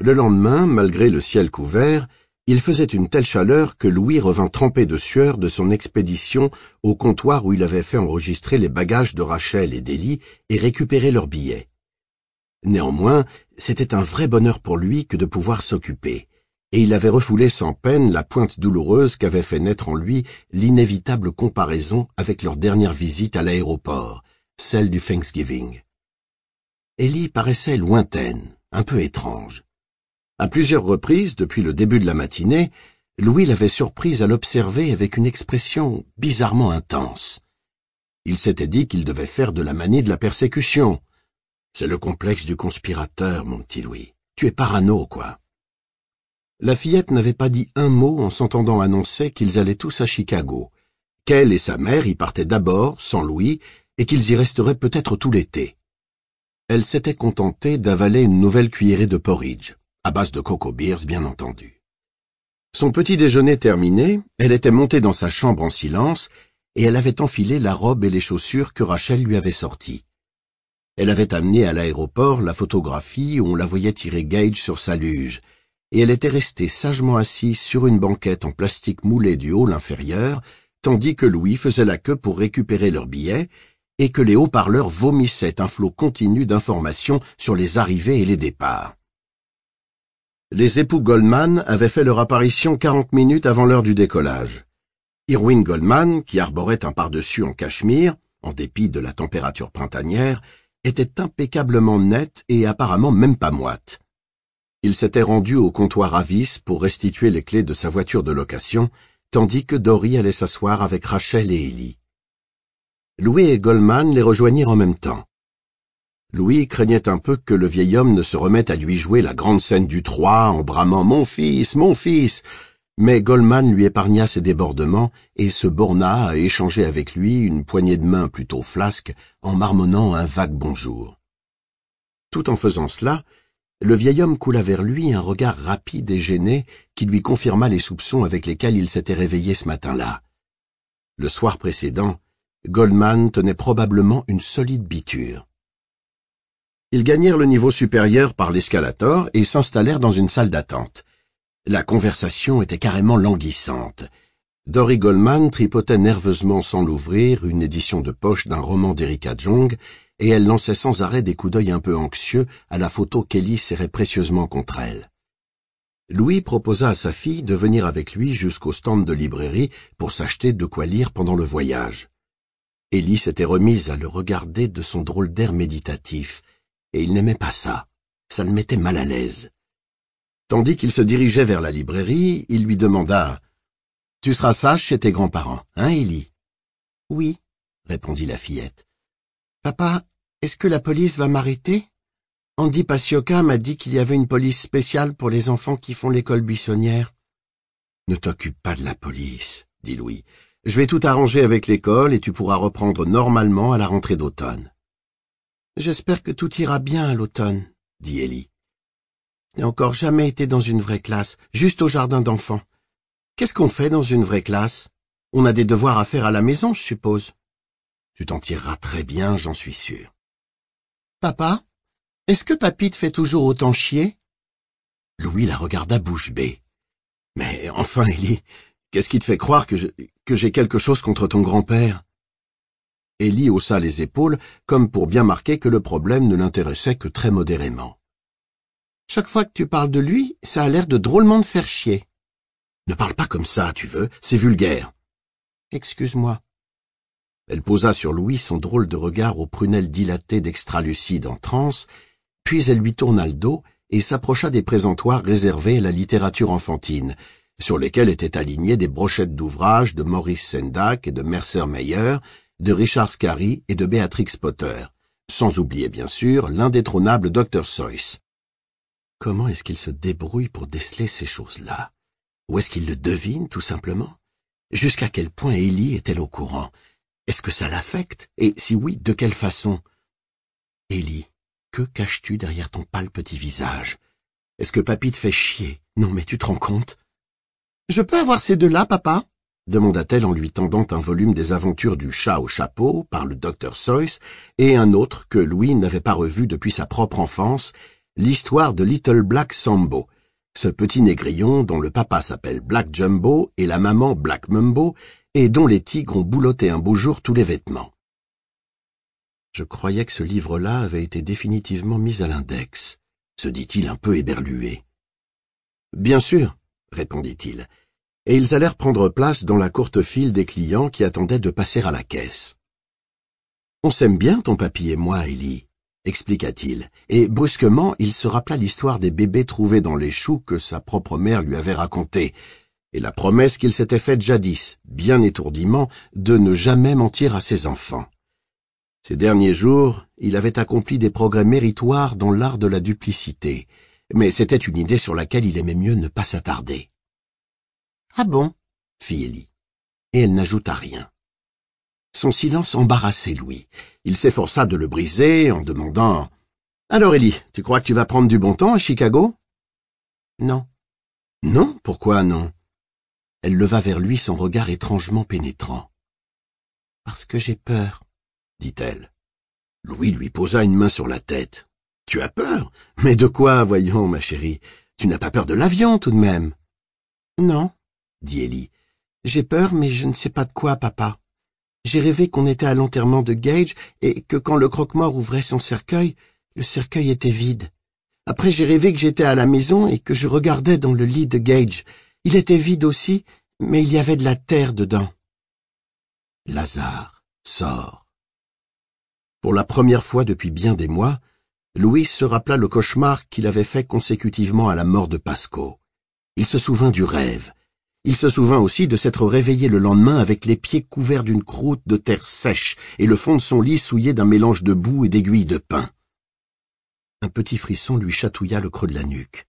Le lendemain, malgré le ciel couvert, il faisait une telle chaleur que Louis revint trempé de sueur de son expédition au comptoir où il avait fait enregistrer les bagages de Rachel et d'Élie et récupérer leurs billets. Néanmoins, c'était un vrai bonheur pour lui que de pouvoir s'occuper, et il avait refoulé sans peine la pointe douloureuse qu'avait fait naître en lui l'inévitable comparaison avec leur dernière visite à l'aéroport, celle du Thanksgiving. Ellie paraissait lointaine, un peu étrange. À plusieurs reprises, depuis le début de la matinée, Louis l'avait surprise à l'observer avec une expression bizarrement intense. Il s'était dit qu'il devait faire de la manie de la persécution. C'est le complexe du conspirateur, mon petit Louis. Tu es parano, quoi. La fillette n'avait pas dit un mot en s'entendant annoncer qu'ils allaient tous à Chicago. Qu'elle et sa mère y partaient d'abord, sans Louis, et qu'ils y resteraient peut-être tout l'été. Elle s'était contentée d'avaler une nouvelle cuillerée de porridge, à base de coco beers bien entendu. Son petit déjeuner terminé, elle était montée dans sa chambre en silence, et elle avait enfilé la robe et les chaussures que Rachel lui avait sorties. Elle avait amené à l'aéroport la photographie où on la voyait tirer Gage sur sa luge, et elle était restée sagement assise sur une banquette en plastique moulé du haut l'inférieur, tandis que Louis faisait la queue pour récupérer leurs billets et que les haut-parleurs vomissaient un flot continu d'informations sur les arrivées et les départs. Les époux Goldman avaient fait leur apparition quarante minutes avant l'heure du décollage. Irwin Goldman, qui arborait un pardessus en cachemire, en dépit de la température printanière, était impeccablement net et apparemment même pas moite. Il s'était rendu au comptoir Avis pour restituer les clés de sa voiture de location, tandis que Dory allait s'asseoir avec Rachel et Ellie. Louis et Goldman les rejoignirent en même temps. Louis craignait un peu que le vieil homme ne se remette à lui jouer la grande scène du Trois en bramant « Mon fils, mon fils !» Mais Goldman lui épargna ses débordements et se borna à échanger avec lui une poignée de main plutôt flasque en marmonnant un vague bonjour. Tout en faisant cela, le vieil homme coula vers lui un regard rapide et gêné qui lui confirma les soupçons avec lesquels il s'était réveillé ce matin-là. Le soir précédent, Goldman tenait probablement une solide biture. Ils gagnèrent le niveau supérieur par l'escalator et s'installèrent dans une salle d'attente. La conversation était carrément languissante. Dory Goldman tripotait nerveusement sans l'ouvrir une édition de poche d'un roman d'Erika Jong et elle lançait sans arrêt des coups d'œil un peu anxieux à la photo qu'Ellie serrait précieusement contre elle. Louis proposa à sa fille de venir avec lui jusqu'au stand de librairie pour s'acheter de quoi lire pendant le voyage. Élie s'était remise à le regarder de son drôle d'air méditatif, et il n'aimait pas ça. Ça le mettait mal à l'aise. Tandis qu'il se dirigeait vers la librairie, il lui demanda « Tu seras sage chez tes grands-parents, hein, Ellie ?»« Oui, » répondit la fillette. « Papa, est-ce que la police va m'arrêter Andy Pacioca m'a dit qu'il y avait une police spéciale pour les enfants qui font l'école buissonnière. »« Ne t'occupe pas de la police, » dit Louis. Je vais tout arranger avec l'école et tu pourras reprendre normalement à la rentrée d'automne. J'espère que tout ira bien à l'automne, dit Ellie. J'ai encore jamais été dans une vraie classe, juste au jardin d'enfants. Qu'est-ce qu'on fait dans une vraie classe On a des devoirs à faire à la maison, je suppose. Tu t'en tireras très bien, j'en suis sûr. Papa, est-ce que papy te fait toujours autant chier Louis la regarda bouche bée. Mais enfin, Ellie, Qu'est-ce qui te fait croire que j'ai quelque chose contre ton grand-père Ellie haussa les épaules, comme pour bien marquer que le problème ne l'intéressait que très modérément. Chaque fois que tu parles de lui, ça a l'air de drôlement de faire chier. Ne parle pas comme ça, tu veux, c'est vulgaire. Excuse-moi. Elle posa sur Louis son drôle de regard aux prunelles dilatées d'extralucide en transe, puis elle lui tourna le dos et s'approcha des présentoirs réservés à la littérature enfantine, sur lesquels étaient alignées des brochettes d'ouvrages de Maurice Sendak et de Mercer Meyer, de Richard Scarry et de Béatrix Potter, sans oublier bien sûr l'indétrônable Docteur Seuss. Comment est-ce qu'il se débrouille pour déceler ces choses-là Ou est-ce qu'il le devine, tout simplement Jusqu'à quel point Ellie est-elle au courant Est-ce que ça l'affecte Et si oui, de quelle façon Ellie, que caches-tu derrière ton pâle petit visage Est-ce que papy te fait chier Non mais tu te rends compte je peux avoir ces deux-là, papa demanda-t-elle en lui tendant un volume des aventures du chat au chapeau par le docteur Seuss et un autre que Louis n'avait pas revu depuis sa propre enfance, l'histoire de Little Black Sambo, ce petit négrillon dont le papa s'appelle Black Jumbo et la maman Black Mumbo et dont les tigres ont boulotté un beau jour tous les vêtements. Je croyais que ce livre-là avait été définitivement mis à l'index, se dit-il un peu éberlué. » Bien sûr, répondit-il, et ils allèrent prendre place dans la courte file des clients qui attendaient de passer à la caisse. On s'aime bien, ton papy et moi, Ellie, expliqua-t-il, et brusquement il se rappela l'histoire des bébés trouvés dans les choux que sa propre mère lui avait racontée, et la promesse qu'il s'était faite jadis, bien étourdiment, de ne jamais mentir à ses enfants. Ces derniers jours, il avait accompli des progrès méritoires dans l'art de la duplicité, mais c'était une idée sur laquelle il aimait mieux ne pas s'attarder. Ah bon fit Ellie, et elle n'ajouta rien. Son silence embarrassait Louis. Il s'efforça de le briser en demandant Alors, Ellie, tu crois que tu vas prendre du bon temps à Chicago Non. Non Pourquoi non Elle leva vers lui son regard étrangement pénétrant. Parce que j'ai peur, dit-elle. Louis lui posa une main sur la tête. Tu as peur Mais de quoi, voyons, ma chérie Tu n'as pas peur de l'avion, tout de même Non, dit Ellie. J'ai peur, mais je ne sais pas de quoi, papa. J'ai rêvé qu'on était à l'enterrement de Gage et que quand le croque-mort ouvrait son cercueil, le cercueil était vide. Après, j'ai rêvé que j'étais à la maison et que je regardais dans le lit de Gage. Il était vide aussi, mais il y avait de la terre dedans. Lazare sort. Pour la première fois depuis bien des mois, Louis se rappela le cauchemar qu'il avait fait consécutivement à la mort de Pasco. Il se souvint du rêve. Il se souvint aussi de s'être réveillé le lendemain avec les pieds couverts d'une croûte de terre sèche et le fond de son lit souillé d'un mélange de boue et d'aiguilles de pain. Un petit frisson lui chatouilla le creux de la nuque.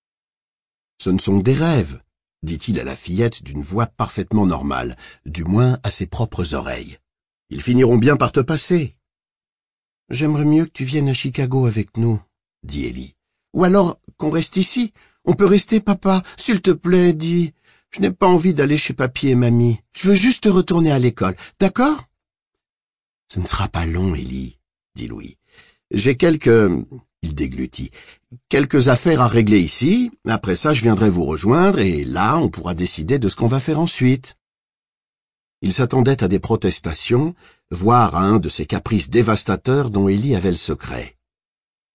Ce ne sont des rêves, dit-il à la fillette d'une voix parfaitement normale, du moins à ses propres oreilles. Ils finiront bien par te passer. J'aimerais mieux que tu viennes à Chicago avec nous, dit Ellie. Ou alors qu'on reste ici. On peut rester, papa, s'il te plaît, dis. Je n'ai pas envie d'aller chez papy et mamie. Je veux juste retourner à l'école, d'accord Ce ne sera pas long, Ellie, dit Louis. J'ai quelques... Il déglutit. Quelques affaires à régler ici. Après ça, je viendrai vous rejoindre et là, on pourra décider de ce qu'on va faire ensuite. Il s'attendait à des protestations, voir à un de ces caprices dévastateurs dont Élie avait le secret.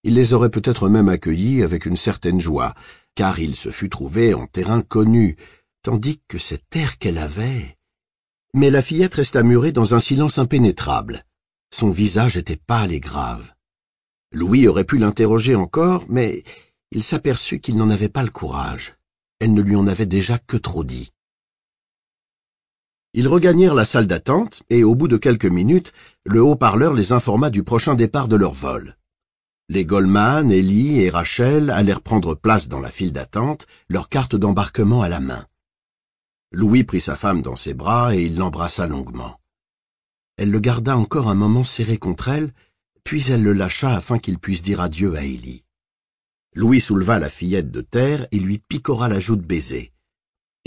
Il les aurait peut-être même accueillis avec une certaine joie, car il se fût trouvé en terrain connu, tandis que cet air qu'elle avait... Mais la fillette resta murée dans un silence impénétrable. Son visage était pâle et grave. Louis aurait pu l'interroger encore, mais il s'aperçut qu'il n'en avait pas le courage. Elle ne lui en avait déjà que trop dit. Ils regagnèrent la salle d'attente, et au bout de quelques minutes, le haut-parleur les informa du prochain départ de leur vol. Les Goldman, Ellie et Rachel allèrent prendre place dans la file d'attente, leur carte d'embarquement à la main. Louis prit sa femme dans ses bras et il l'embrassa longuement. Elle le garda encore un moment serré contre elle, puis elle le lâcha afin qu'il puisse dire adieu à Ellie. Louis souleva la fillette de terre et lui picora la joue de baiser.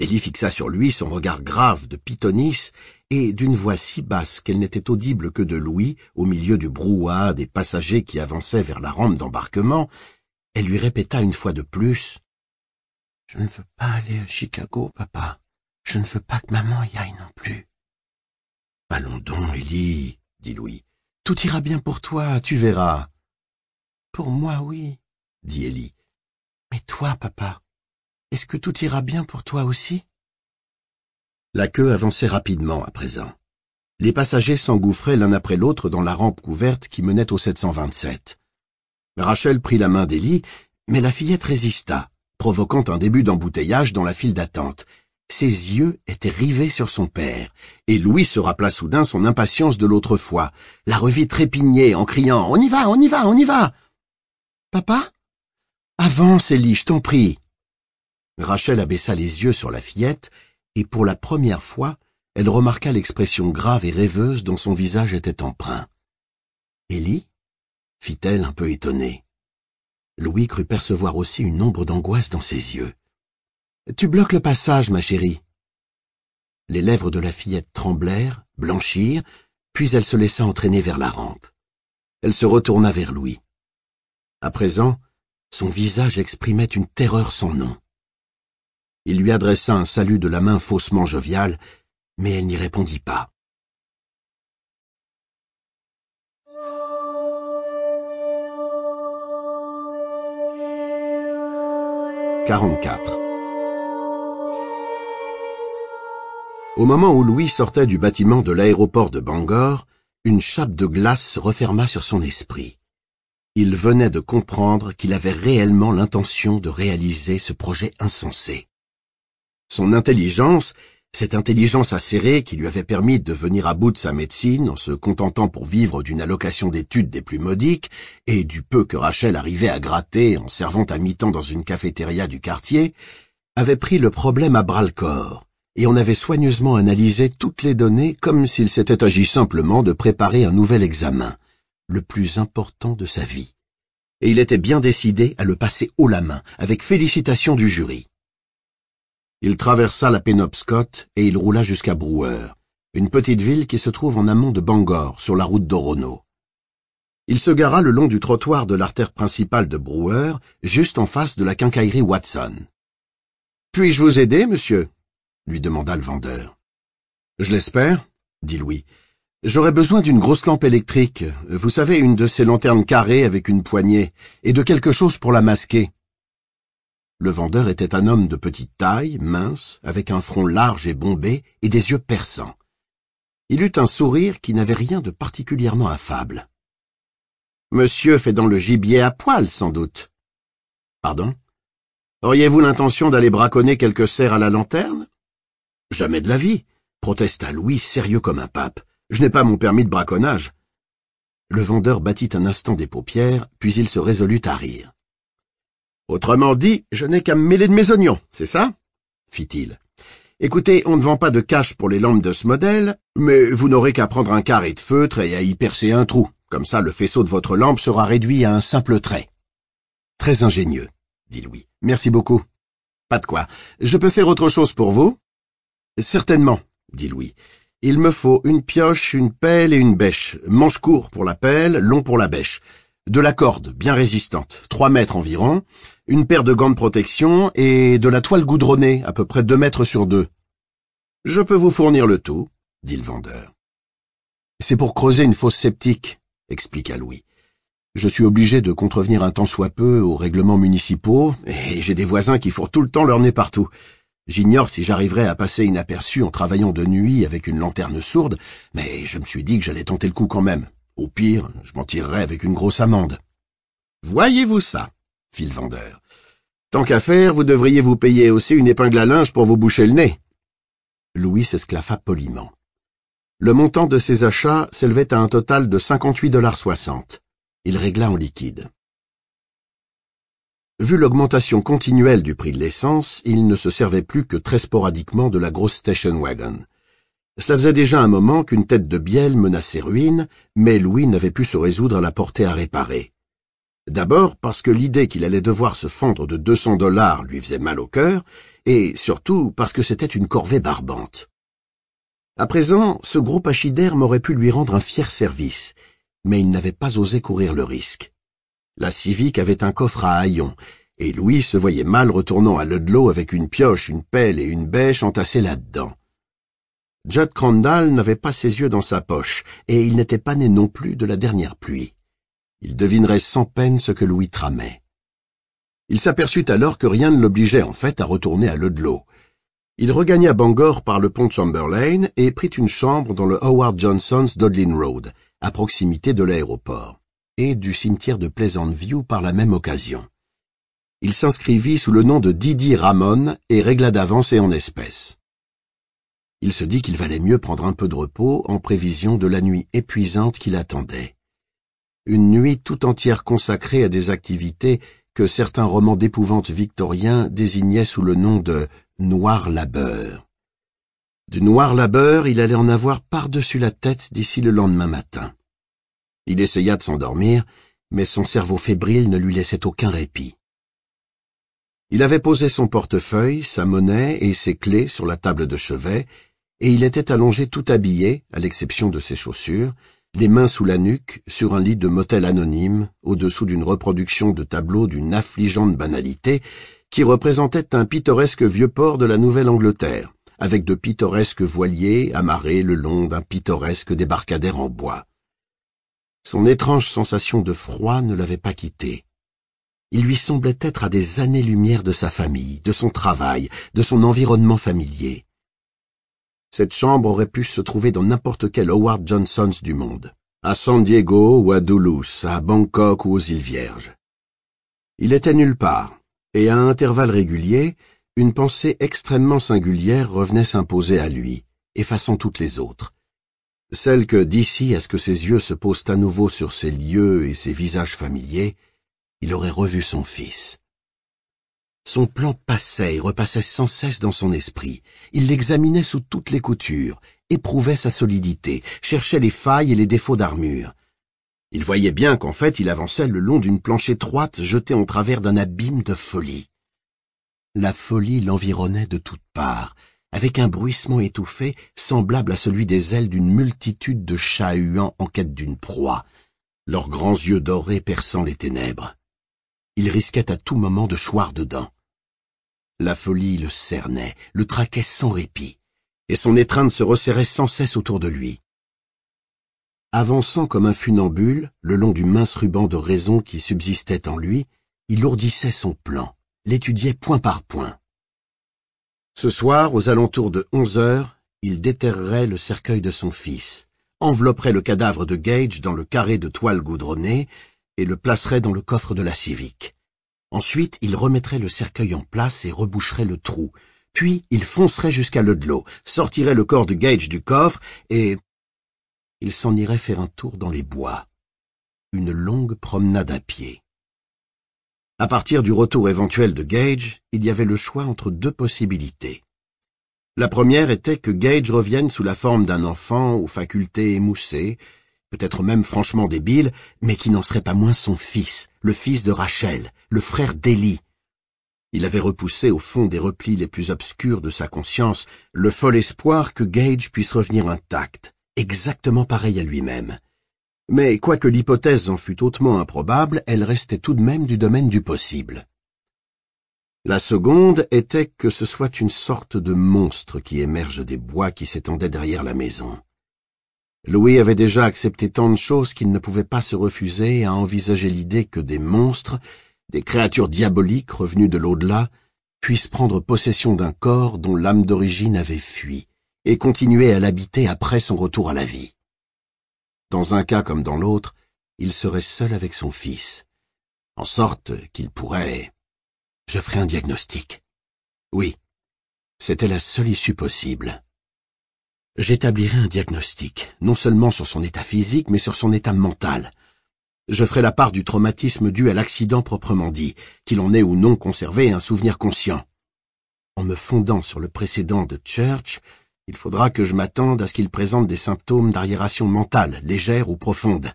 Ellie fixa sur lui son regard grave de pythonisse et d'une voix si basse qu'elle n'était audible que de Louis, au milieu du brouhaha des passagers qui avançaient vers la rampe d'embarquement, elle lui répéta une fois de plus « Je ne veux pas aller à Chicago, papa. Je ne veux pas que maman y aille non plus. »« Allons donc, Ellie, » dit Louis. « Tout ira bien pour toi, tu verras. »« Pour moi, oui, » dit Ellie. « Mais toi, papa, est-ce que tout ira bien pour toi aussi La queue avançait rapidement à présent. Les passagers s'engouffraient l'un après l'autre dans la rampe couverte qui menait au 727. Rachel prit la main d'Elie, mais la fillette résista, provoquant un début d'embouteillage dans la file d'attente. Ses yeux étaient rivés sur son père, et Louis se rappela soudain son impatience de l'autre fois, la revit trépigner en criant « On y va, on y va, on y va !»« Papa Avance, Élie, je t'en prie. Rachel abaissa les yeux sur la fillette, et pour la première fois, elle remarqua l'expression grave et rêveuse dont son visage était empreint. Ellie fit-elle un peu étonnée. Louis crut percevoir aussi une ombre d'angoisse dans ses yeux. Tu bloques le passage, ma chérie. Les lèvres de la fillette tremblèrent, blanchirent, puis elle se laissa entraîner vers la rampe. Elle se retourna vers Louis. À présent, son visage exprimait une terreur sans nom. Il lui adressa un salut de la main faussement joviale, mais elle n'y répondit pas. 44 Au moment où Louis sortait du bâtiment de l'aéroport de Bangor, une chape de glace se referma sur son esprit. Il venait de comprendre qu'il avait réellement l'intention de réaliser ce projet insensé. Son intelligence, cette intelligence acérée qui lui avait permis de venir à bout de sa médecine en se contentant pour vivre d'une allocation d'études des plus modiques et du peu que Rachel arrivait à gratter en servant à mi-temps dans une cafétéria du quartier, avait pris le problème à bras-le-corps et on avait soigneusement analysé toutes les données comme s'il s'était agi simplement de préparer un nouvel examen, le plus important de sa vie. Et il était bien décidé à le passer haut la main, avec félicitations du jury. Il traversa la Penobscot et il roula jusqu'à Brewer, une petite ville qui se trouve en amont de Bangor, sur la route d'Orono. Il se gara le long du trottoir de l'artère principale de Brewer, juste en face de la quincaillerie Watson. Puis-je vous aider, monsieur lui demanda le vendeur. Je l'espère, dit Louis. J'aurais besoin d'une grosse lampe électrique, vous savez, une de ces lanternes carrées avec une poignée, et de quelque chose pour la masquer. Le vendeur était un homme de petite taille, mince, avec un front large et bombé et des yeux perçants. Il eut un sourire qui n'avait rien de particulièrement affable. Monsieur fait dans le gibier à poil, sans doute. Pardon Auriez-vous l'intention d'aller braconner quelques serres à la lanterne Jamais de la vie, protesta Louis sérieux comme un pape. Je n'ai pas mon permis de braconnage. Le vendeur battit un instant des paupières, puis il se résolut à rire. Autrement dit, je n'ai qu'à me mêler de mes oignons, c'est ça fit-il. Écoutez, on ne vend pas de cash pour les lampes de ce modèle, mais vous n'aurez qu'à prendre un carré de feutre et à y percer un trou. Comme ça, le faisceau de votre lampe sera réduit à un simple trait. Très ingénieux, dit Louis. Merci beaucoup. Pas de quoi. Je peux faire autre chose pour vous Certainement, dit Louis. Il me faut une pioche, une pelle et une bêche. Manche court pour la pelle, long pour la bêche. De la corde, bien résistante, trois mètres environ, une paire de gants de protection et de la toile goudronnée, à peu près deux mètres sur deux. Je peux vous fournir le tout, dit le vendeur. C'est pour creuser une fosse sceptique, » expliqua Louis. Je suis obligé de contrevenir un temps soit peu aux règlements municipaux, et j'ai des voisins qui font tout le temps leur nez partout. J'ignore si j'arriverai à passer inaperçu en travaillant de nuit avec une lanterne sourde, mais je me suis dit que j'allais tenter le coup quand même. Au pire, je m'en tirerais avec une grosse amende. Voyez-vous ça, fit le vendeur. Tant qu'à faire, vous devriez vous payer aussi une épingle à linge pour vous boucher le nez. Louis s'esclaffa poliment. Le montant de ses achats s'élevait à un total de cinquante-huit dollars Il régla en liquide. Vu l'augmentation continuelle du prix de l'essence, il ne se servait plus que très sporadiquement de la grosse station wagon. Cela faisait déjà un moment qu'une tête de bielle menaçait ruine, mais Louis n'avait pu se résoudre à la porter à réparer. D'abord parce que l'idée qu'il allait devoir se fendre de deux cents dollars lui faisait mal au cœur, et surtout parce que c'était une corvée barbante. À présent, ce gros pachyderme aurait pu lui rendre un fier service, mais il n'avait pas osé courir le risque. La civique avait un coffre à haillons, et Louis se voyait mal retournant à Ludlow avec une pioche, une pelle et une bêche entassées là-dedans. Judd Crandall n'avait pas ses yeux dans sa poche, et il n'était pas né non plus de la dernière pluie. Il devinerait sans peine ce que Louis tramait. Il s'aperçut alors que rien ne l'obligeait en fait à retourner à Ludlow. Il regagna Bangor par le pont Chamberlain et prit une chambre dans le Howard Johnson's Dodlin Road, à proximité de l'aéroport, et du cimetière de Pleasant View par la même occasion. Il s'inscrivit sous le nom de Didi Ramon et régla d'avance et en espèces. Il se dit qu'il valait mieux prendre un peu de repos en prévision de la nuit épuisante qui l'attendait une nuit tout entière consacrée à des activités que certains romans d'épouvante victoriens désignaient sous le nom de noir labeur. Du noir labeur, il allait en avoir par-dessus la tête d'ici le lendemain matin. Il essaya de s'endormir, mais son cerveau fébrile ne lui laissait aucun répit. Il avait posé son portefeuille, sa monnaie et ses clés sur la table de chevet, et il était allongé tout habillé, à l'exception de ses chaussures, les mains sous la nuque, sur un lit de motel anonyme, au-dessous d'une reproduction de tableau d'une affligeante banalité, qui représentait un pittoresque vieux port de la Nouvelle-Angleterre, avec de pittoresques voiliers amarrés le long d'un pittoresque débarcadère en bois. Son étrange sensation de froid ne l'avait pas quitté. Il lui semblait être à des années-lumière de sa famille, de son travail, de son environnement familier. Cette chambre aurait pu se trouver dans n'importe quel Howard Johnson's du monde, à San Diego ou à Duluth, à Bangkok ou aux îles Vierges. Il était nulle part, et à intervalles réguliers, une pensée extrêmement singulière revenait s'imposer à lui, effaçant toutes les autres. Celle que, d'ici à ce que ses yeux se posent à nouveau sur ces lieux et ces visages familiers, il aurait revu son fils. Son plan passait et repassait sans cesse dans son esprit. Il l'examinait sous toutes les coutures, éprouvait sa solidité, cherchait les failles et les défauts d'armure. Il voyait bien qu'en fait il avançait le long d'une planche étroite jetée en travers d'un abîme de folie. La folie l'environnait de toutes parts, avec un bruissement étouffé semblable à celui des ailes d'une multitude de chats huants en quête d'une proie, leurs grands yeux dorés perçant les ténèbres. Il risquait à tout moment de choir dedans. La folie le cernait, le traquait sans répit, et son étreinte se resserrait sans cesse autour de lui. Avançant comme un funambule, le long du mince ruban de raison qui subsistait en lui, il ourdissait son plan, l'étudiait point par point. Ce soir, aux alentours de onze heures, il déterrerait le cercueil de son fils, envelopperait le cadavre de Gage dans le carré de toile goudronnée, et le placerait dans le coffre de la civique. Ensuite, il remettrait le cercueil en place et reboucherait le trou. Puis, il foncerait jusqu'à l'eau, sortirait le corps de Gage du coffre et... Il s'en irait faire un tour dans les bois. Une longue promenade à pied. À partir du retour éventuel de Gage, il y avait le choix entre deux possibilités. La première était que Gage revienne sous la forme d'un enfant aux facultés émoussées, peut-être même franchement débile, mais qui n'en serait pas moins son fils, le fils de Rachel, le frère d'Elie. Il avait repoussé au fond des replis les plus obscurs de sa conscience le fol espoir que Gage puisse revenir intact, exactement pareil à lui-même. Mais quoique l'hypothèse en fût hautement improbable, elle restait tout de même du domaine du possible. La seconde était que ce soit une sorte de monstre qui émerge des bois qui s'étendaient derrière la maison. Louis avait déjà accepté tant de choses qu'il ne pouvait pas se refuser à envisager l'idée que des monstres, des créatures diaboliques revenues de l'au-delà, puissent prendre possession d'un corps dont l'âme d'origine avait fui, et continuer à l'habiter après son retour à la vie. Dans un cas comme dans l'autre, il serait seul avec son fils, en sorte qu'il pourrait... Je ferai un diagnostic. Oui, c'était la seule issue possible. J'établirai un diagnostic, non seulement sur son état physique, mais sur son état mental. Je ferai la part du traumatisme dû à l'accident proprement dit, qu'il en ait ou non conservé un souvenir conscient. En me fondant sur le précédent de Church, il faudra que je m'attende à ce qu'il présente des symptômes d'arriération mentale, légère ou profonde.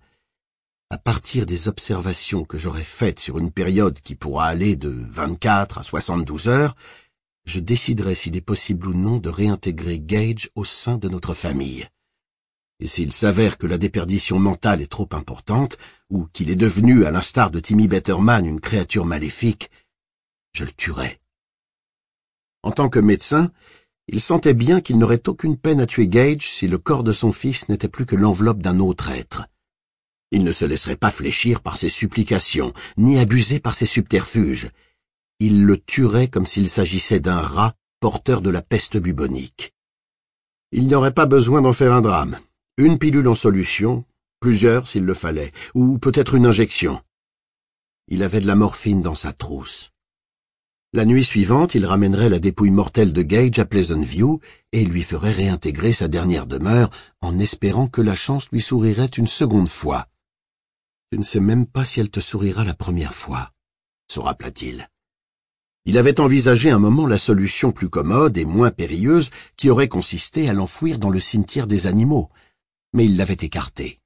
À partir des observations que j'aurai faites sur une période qui pourra aller de 24 à 72 heures, je déciderai s'il est possible ou non de réintégrer Gage au sein de notre famille. Et s'il s'avère que la déperdition mentale est trop importante, ou qu'il est devenu, à l'instar de Timmy Betterman, une créature maléfique, je le tuerai. En tant que médecin, il sentait bien qu'il n'aurait aucune peine à tuer Gage si le corps de son fils n'était plus que l'enveloppe d'un autre être. Il ne se laisserait pas fléchir par ses supplications, ni abuser par ses subterfuges il le tuerait comme s'il s'agissait d'un rat porteur de la peste bubonique. Il n'aurait pas besoin d'en faire un drame. Une pilule en solution, plusieurs s'il le fallait, ou peut-être une injection. Il avait de la morphine dans sa trousse. La nuit suivante, il ramènerait la dépouille mortelle de Gage à Pleasant View et lui ferait réintégrer sa dernière demeure en espérant que la chance lui sourirait une seconde fois. Tu ne sais même pas si elle te sourira la première fois, se rappela-t-il. Il avait envisagé un moment la solution plus commode et moins périlleuse qui aurait consisté à l'enfouir dans le cimetière des animaux, mais il l'avait écarté.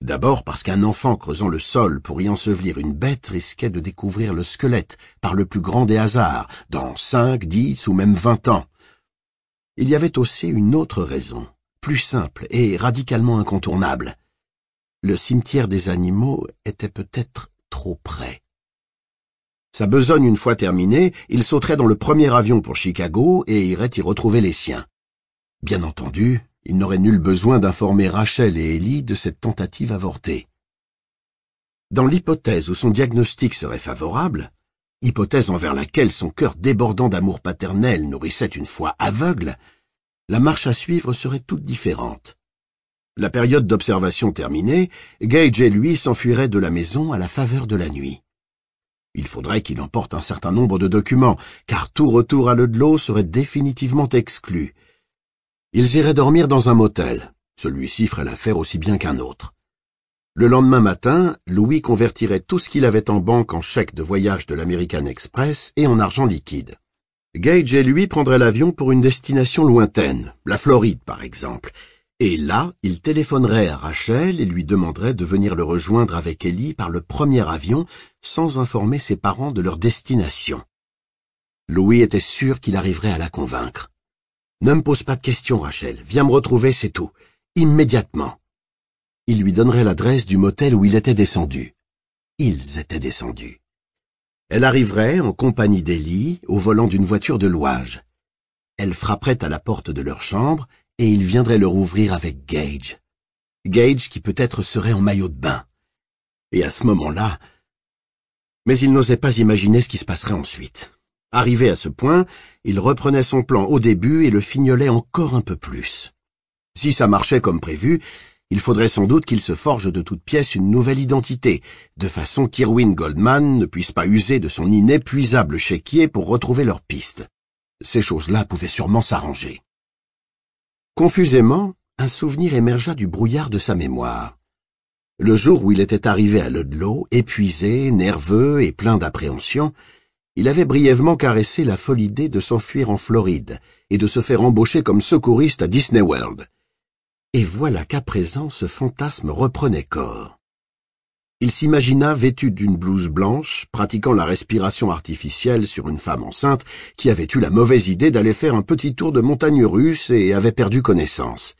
D'abord parce qu'un enfant creusant le sol pour y ensevelir une bête risquait de découvrir le squelette par le plus grand des hasards, dans cinq, dix ou même vingt ans. Il y avait aussi une autre raison, plus simple et radicalement incontournable. Le cimetière des animaux était peut-être trop près sa besogne une fois terminée, il sauterait dans le premier avion pour Chicago et irait y retrouver les siens. Bien entendu, il n'aurait nul besoin d'informer Rachel et Ellie de cette tentative avortée. Dans l'hypothèse où son diagnostic serait favorable, hypothèse envers laquelle son cœur débordant d'amour paternel nourrissait une foi aveugle, la marche à suivre serait toute différente. La période d'observation terminée, Gage et lui s'enfuiraient de la maison à la faveur de la nuit. Il faudrait qu'il emporte un certain nombre de documents, car tout retour à Ludlow serait définitivement exclu. Ils iraient dormir dans un motel. Celui-ci ferait l'affaire aussi bien qu'un autre. Le lendemain matin, Louis convertirait tout ce qu'il avait en banque en chèques de voyage de l'American Express et en argent liquide. Gage et lui prendraient l'avion pour une destination lointaine, la Floride par exemple, et là, il téléphonerait à Rachel et lui demanderait de venir le rejoindre avec Ellie par le premier avion sans informer ses parents de leur destination. Louis était sûr qu'il arriverait à la convaincre. Ne me pose pas de questions, Rachel. Viens me retrouver, c'est tout. Immédiatement. Il lui donnerait l'adresse du motel où il était descendu. Ils étaient descendus. Elle arriverait, en compagnie d'Ellie au volant d'une voiture de louage. Elle frapperait à la porte de leur chambre et il viendrait leur ouvrir avec Gage. Gage qui peut-être serait en maillot de bain. Et à ce moment-là... Mais il n'osait pas imaginer ce qui se passerait ensuite. Arrivé à ce point, il reprenait son plan au début et le fignolait encore un peu plus. Si ça marchait comme prévu, il faudrait sans doute qu'il se forge de toutes pièce une nouvelle identité, de façon qu'Irwin Goldman ne puisse pas user de son inépuisable chéquier pour retrouver leur piste. Ces choses-là pouvaient sûrement s'arranger. Confusément, un souvenir émergea du brouillard de sa mémoire. Le jour où il était arrivé à Ludlow, épuisé, nerveux et plein d'appréhension, il avait brièvement caressé la folle idée de s'enfuir en Floride et de se faire embaucher comme secouriste à Disney World. Et voilà qu'à présent ce fantasme reprenait corps. Il s'imagina vêtu d'une blouse blanche, pratiquant la respiration artificielle sur une femme enceinte qui avait eu la mauvaise idée d'aller faire un petit tour de montagne russe et avait perdu connaissance.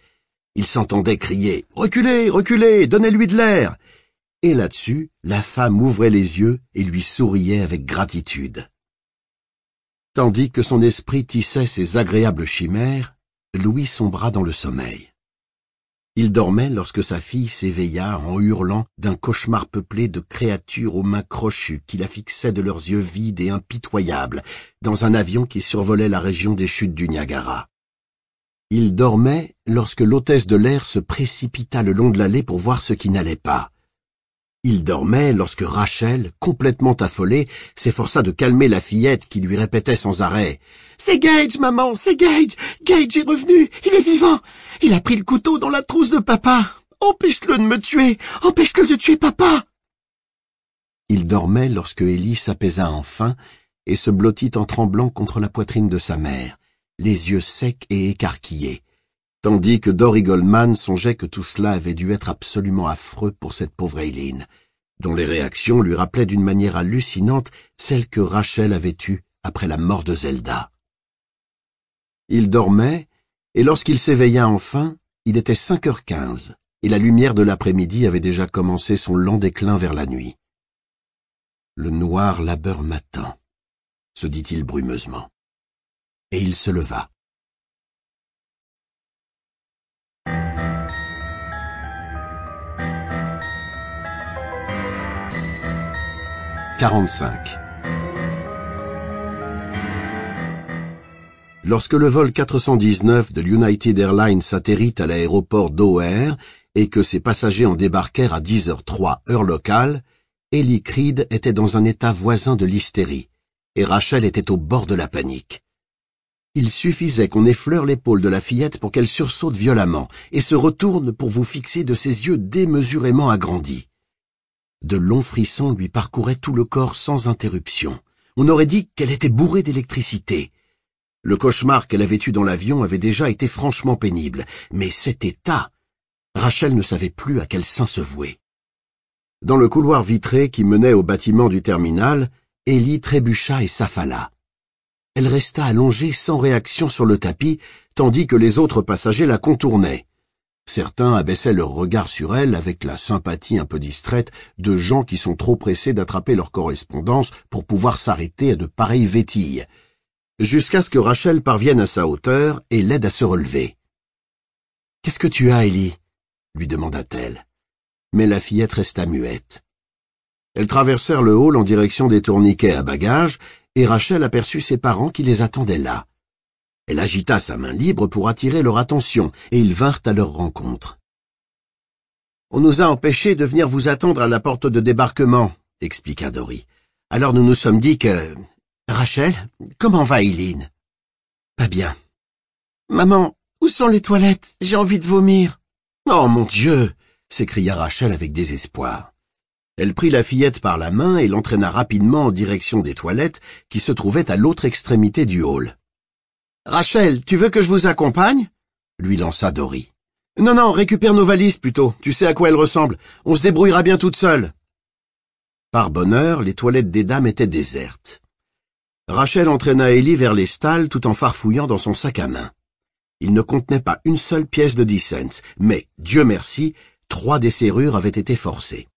Il s'entendait crier « Reculez, reculez, donnez-lui de l'air !» Et là-dessus, la femme ouvrait les yeux et lui souriait avec gratitude. Tandis que son esprit tissait ses agréables chimères, Louis sombra dans le sommeil. Il dormait lorsque sa fille s'éveilla en hurlant d'un cauchemar peuplé de créatures aux mains crochues qui la fixaient de leurs yeux vides et impitoyables dans un avion qui survolait la région des chutes du Niagara. Il dormait lorsque l'hôtesse de l'air se précipita le long de l'allée pour voir ce qui n'allait pas. Il dormait lorsque Rachel, complètement affolée, s'efforça de calmer la fillette qui lui répétait sans arrêt. C'est Gage, maman, c'est Gage. Gage est revenu. Il est vivant. Il a pris le couteau dans la trousse de papa. Empêche-le de me tuer. Empêche-le de tuer papa. Il dormait lorsque Ellie s'apaisa enfin et se blottit en tremblant contre la poitrine de sa mère, les yeux secs et écarquillés tandis que Dory Goldman songeait que tout cela avait dû être absolument affreux pour cette pauvre Eileen, dont les réactions lui rappelaient d'une manière hallucinante celle que Rachel avait eue après la mort de Zelda. Il dormait, et lorsqu'il s'éveilla enfin, il était cinq heures quinze, et la lumière de l'après-midi avait déjà commencé son lent déclin vers la nuit. Le noir labeur m'attend, se dit-il brumeusement. Et il se leva. 45. Lorsque le vol 419 de l'United Airlines atterrit à l'aéroport d'O'Hare et que ses passagers en débarquèrent à 10h03 heure locale, Ellie Creed était dans un état voisin de l'hystérie, et Rachel était au bord de la panique. Il suffisait qu'on effleure l'épaule de la fillette pour qu'elle sursaute violemment et se retourne pour vous fixer de ses yeux démesurément agrandis. De longs frissons lui parcouraient tout le corps sans interruption. On aurait dit qu'elle était bourrée d'électricité. Le cauchemar qu'elle avait eu dans l'avion avait déjà été franchement pénible, mais cet état, Rachel ne savait plus à quel sein se vouer. Dans le couloir vitré qui menait au bâtiment du terminal, Ellie trébucha et s'affala. Elle resta allongée sans réaction sur le tapis, tandis que les autres passagers la contournaient. Certains abaissaient leur regard sur elle avec la sympathie un peu distraite de gens qui sont trop pressés d'attraper leur correspondance pour pouvoir s'arrêter à de pareilles vétilles, jusqu'à ce que Rachel parvienne à sa hauteur et l'aide à se relever. Qu'est-ce que tu as, Ellie lui demanda-t-elle. Mais la fillette resta muette. Elles traversèrent le hall en direction des tourniquets à bagages, et Rachel aperçut ses parents qui les attendaient là. Elle agita sa main libre pour attirer leur attention, et ils vinrent à leur rencontre. On nous a empêchés de venir vous attendre à la porte de débarquement, expliqua Dory. Alors nous nous sommes dit que... Rachel, comment va Eileen Pas bien. Maman, où sont les toilettes J'ai envie de vomir. Oh mon Dieu s'écria Rachel avec désespoir. Elle prit la fillette par la main et l'entraîna rapidement en direction des toilettes qui se trouvaient à l'autre extrémité du hall. Rachel, tu veux que je vous accompagne lui lança Dory. Non, non, récupère nos valises plutôt. Tu sais à quoi elles ressemblent. On se débrouillera bien toute seule. Par bonheur, les toilettes des dames étaient désertes. Rachel entraîna Ellie vers les stalles tout en farfouillant dans son sac à main. Il ne contenait pas une seule pièce de dix cents, mais, Dieu merci, trois des serrures avaient été forcées.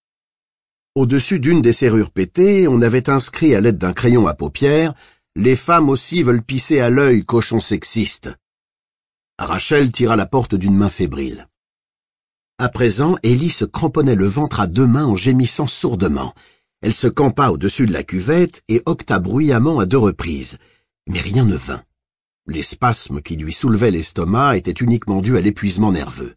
Au-dessus d'une des serrures pétées, on avait inscrit à l'aide d'un crayon à paupières les femmes aussi veulent pisser à l'œil, cochon sexiste. Rachel tira la porte d'une main fébrile. À présent, Ellie se cramponnait le ventre à deux mains en gémissant sourdement. Elle se campa au-dessus de la cuvette et opta bruyamment à deux reprises. Mais rien ne vint. Les spasmes qui lui soulevaient l'estomac étaient uniquement dus à l'épuisement nerveux.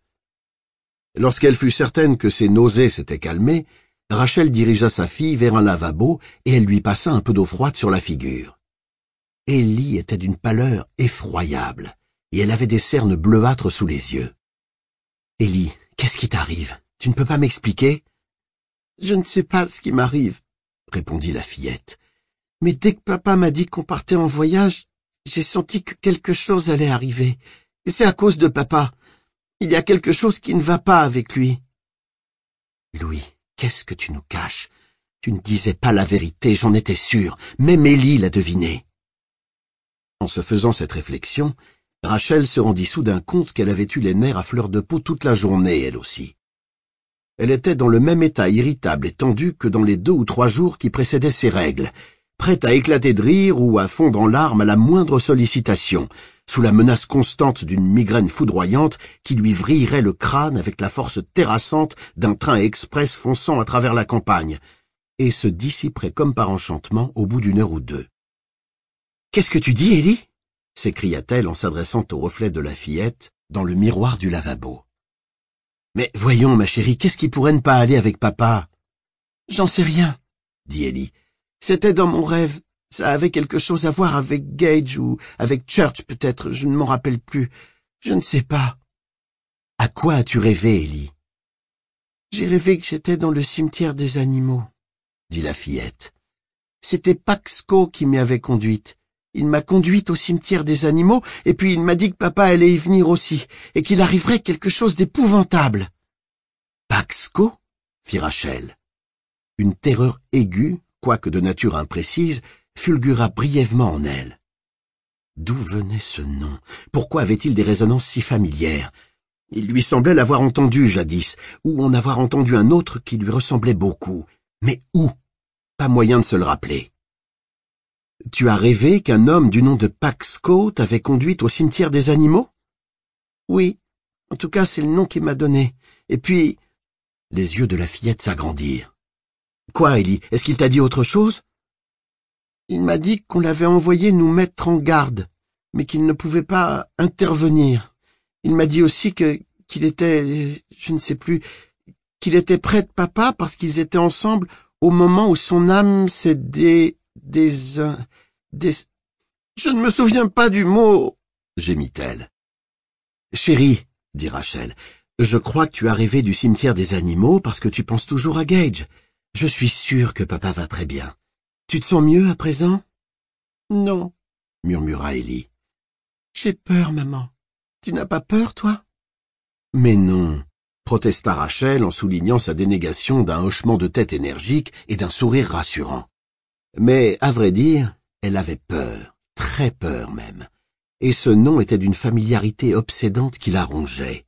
Lorsqu'elle fut certaine que ses nausées s'étaient calmées, Rachel dirigea sa fille vers un lavabo et elle lui passa un peu d'eau froide sur la figure. Ellie était d'une pâleur effroyable, et elle avait des cernes bleuâtres sous les yeux. Ellie, qu'est-ce qui t'arrive Tu ne peux pas m'expliquer Je ne sais pas ce qui m'arrive, répondit la fillette. Mais dès que papa m'a dit qu'on partait en voyage, j'ai senti que quelque chose allait arriver. Et c'est à cause de papa. Il y a quelque chose qui ne va pas avec lui. Louis, qu'est-ce que tu nous caches Tu ne disais pas la vérité, j'en étais sûre, Même Ellie l'a deviné. En se faisant cette réflexion, Rachel se rendit soudain compte qu'elle avait eu les nerfs à fleur de peau toute la journée, elle aussi. Elle était dans le même état irritable et tendu que dans les deux ou trois jours qui précédaient ses règles, prête à éclater de rire ou à fondre en larmes à la moindre sollicitation, sous la menace constante d'une migraine foudroyante qui lui vrillerait le crâne avec la force terrassante d'un train express fonçant à travers la campagne, et se dissiperait comme par enchantement au bout d'une heure ou deux. Qu'est-ce que tu dis, Ellie s'écria-t-elle en s'adressant au reflet de la fillette dans le miroir du lavabo. Mais voyons, ma chérie, qu'est-ce qui pourrait ne pas aller avec papa J'en sais rien, dit Ellie. C'était dans mon rêve. Ça avait quelque chose à voir avec Gage ou avec Church peut-être, je ne m'en rappelle plus. Je ne sais pas. À quoi as-tu rêvé, Ellie J'ai rêvé que j'étais dans le cimetière des animaux, dit la fillette. C'était Paxco qui m'y avait conduite. Il m'a conduite au cimetière des animaux, et puis il m'a dit que papa allait y venir aussi, et qu'il arriverait quelque chose d'épouvantable. Paxco fit Rachel. Une terreur aiguë, quoique de nature imprécise, fulgura brièvement en elle. D'où venait ce nom Pourquoi avait-il des résonances si familières Il lui semblait l'avoir entendu jadis, ou en avoir entendu un autre qui lui ressemblait beaucoup. Mais où Pas moyen de se le rappeler. Tu as rêvé qu'un homme du nom de Paxco t'avait conduite au cimetière des animaux Oui. En tout cas, c'est le nom qu'il m'a donné. Et puis... Les yeux de la fillette s'agrandirent. Quoi, Ellie Est-ce qu'il t'a dit autre chose Il m'a dit qu'on l'avait envoyé nous mettre en garde, mais qu'il ne pouvait pas intervenir. Il m'a dit aussi que qu'il était... je ne sais plus... qu'il était près de papa parce qu'ils étaient ensemble au moment où son âme s'est dé... Des... Euh, des... Je ne me souviens pas du mot, gémit-elle. Chérie, dit Rachel, je crois que tu as rêvé du cimetière des animaux parce que tu penses toujours à Gage. Je suis sûre que papa va très bien. Tu te sens mieux à présent Non, murmura Ellie. J'ai peur, maman. Tu n'as pas peur, toi Mais non, protesta Rachel en soulignant sa dénégation d'un hochement de tête énergique et d'un sourire rassurant. Mais, à vrai dire, elle avait peur, très peur même, et ce nom était d'une familiarité obsédante qui la rongeait.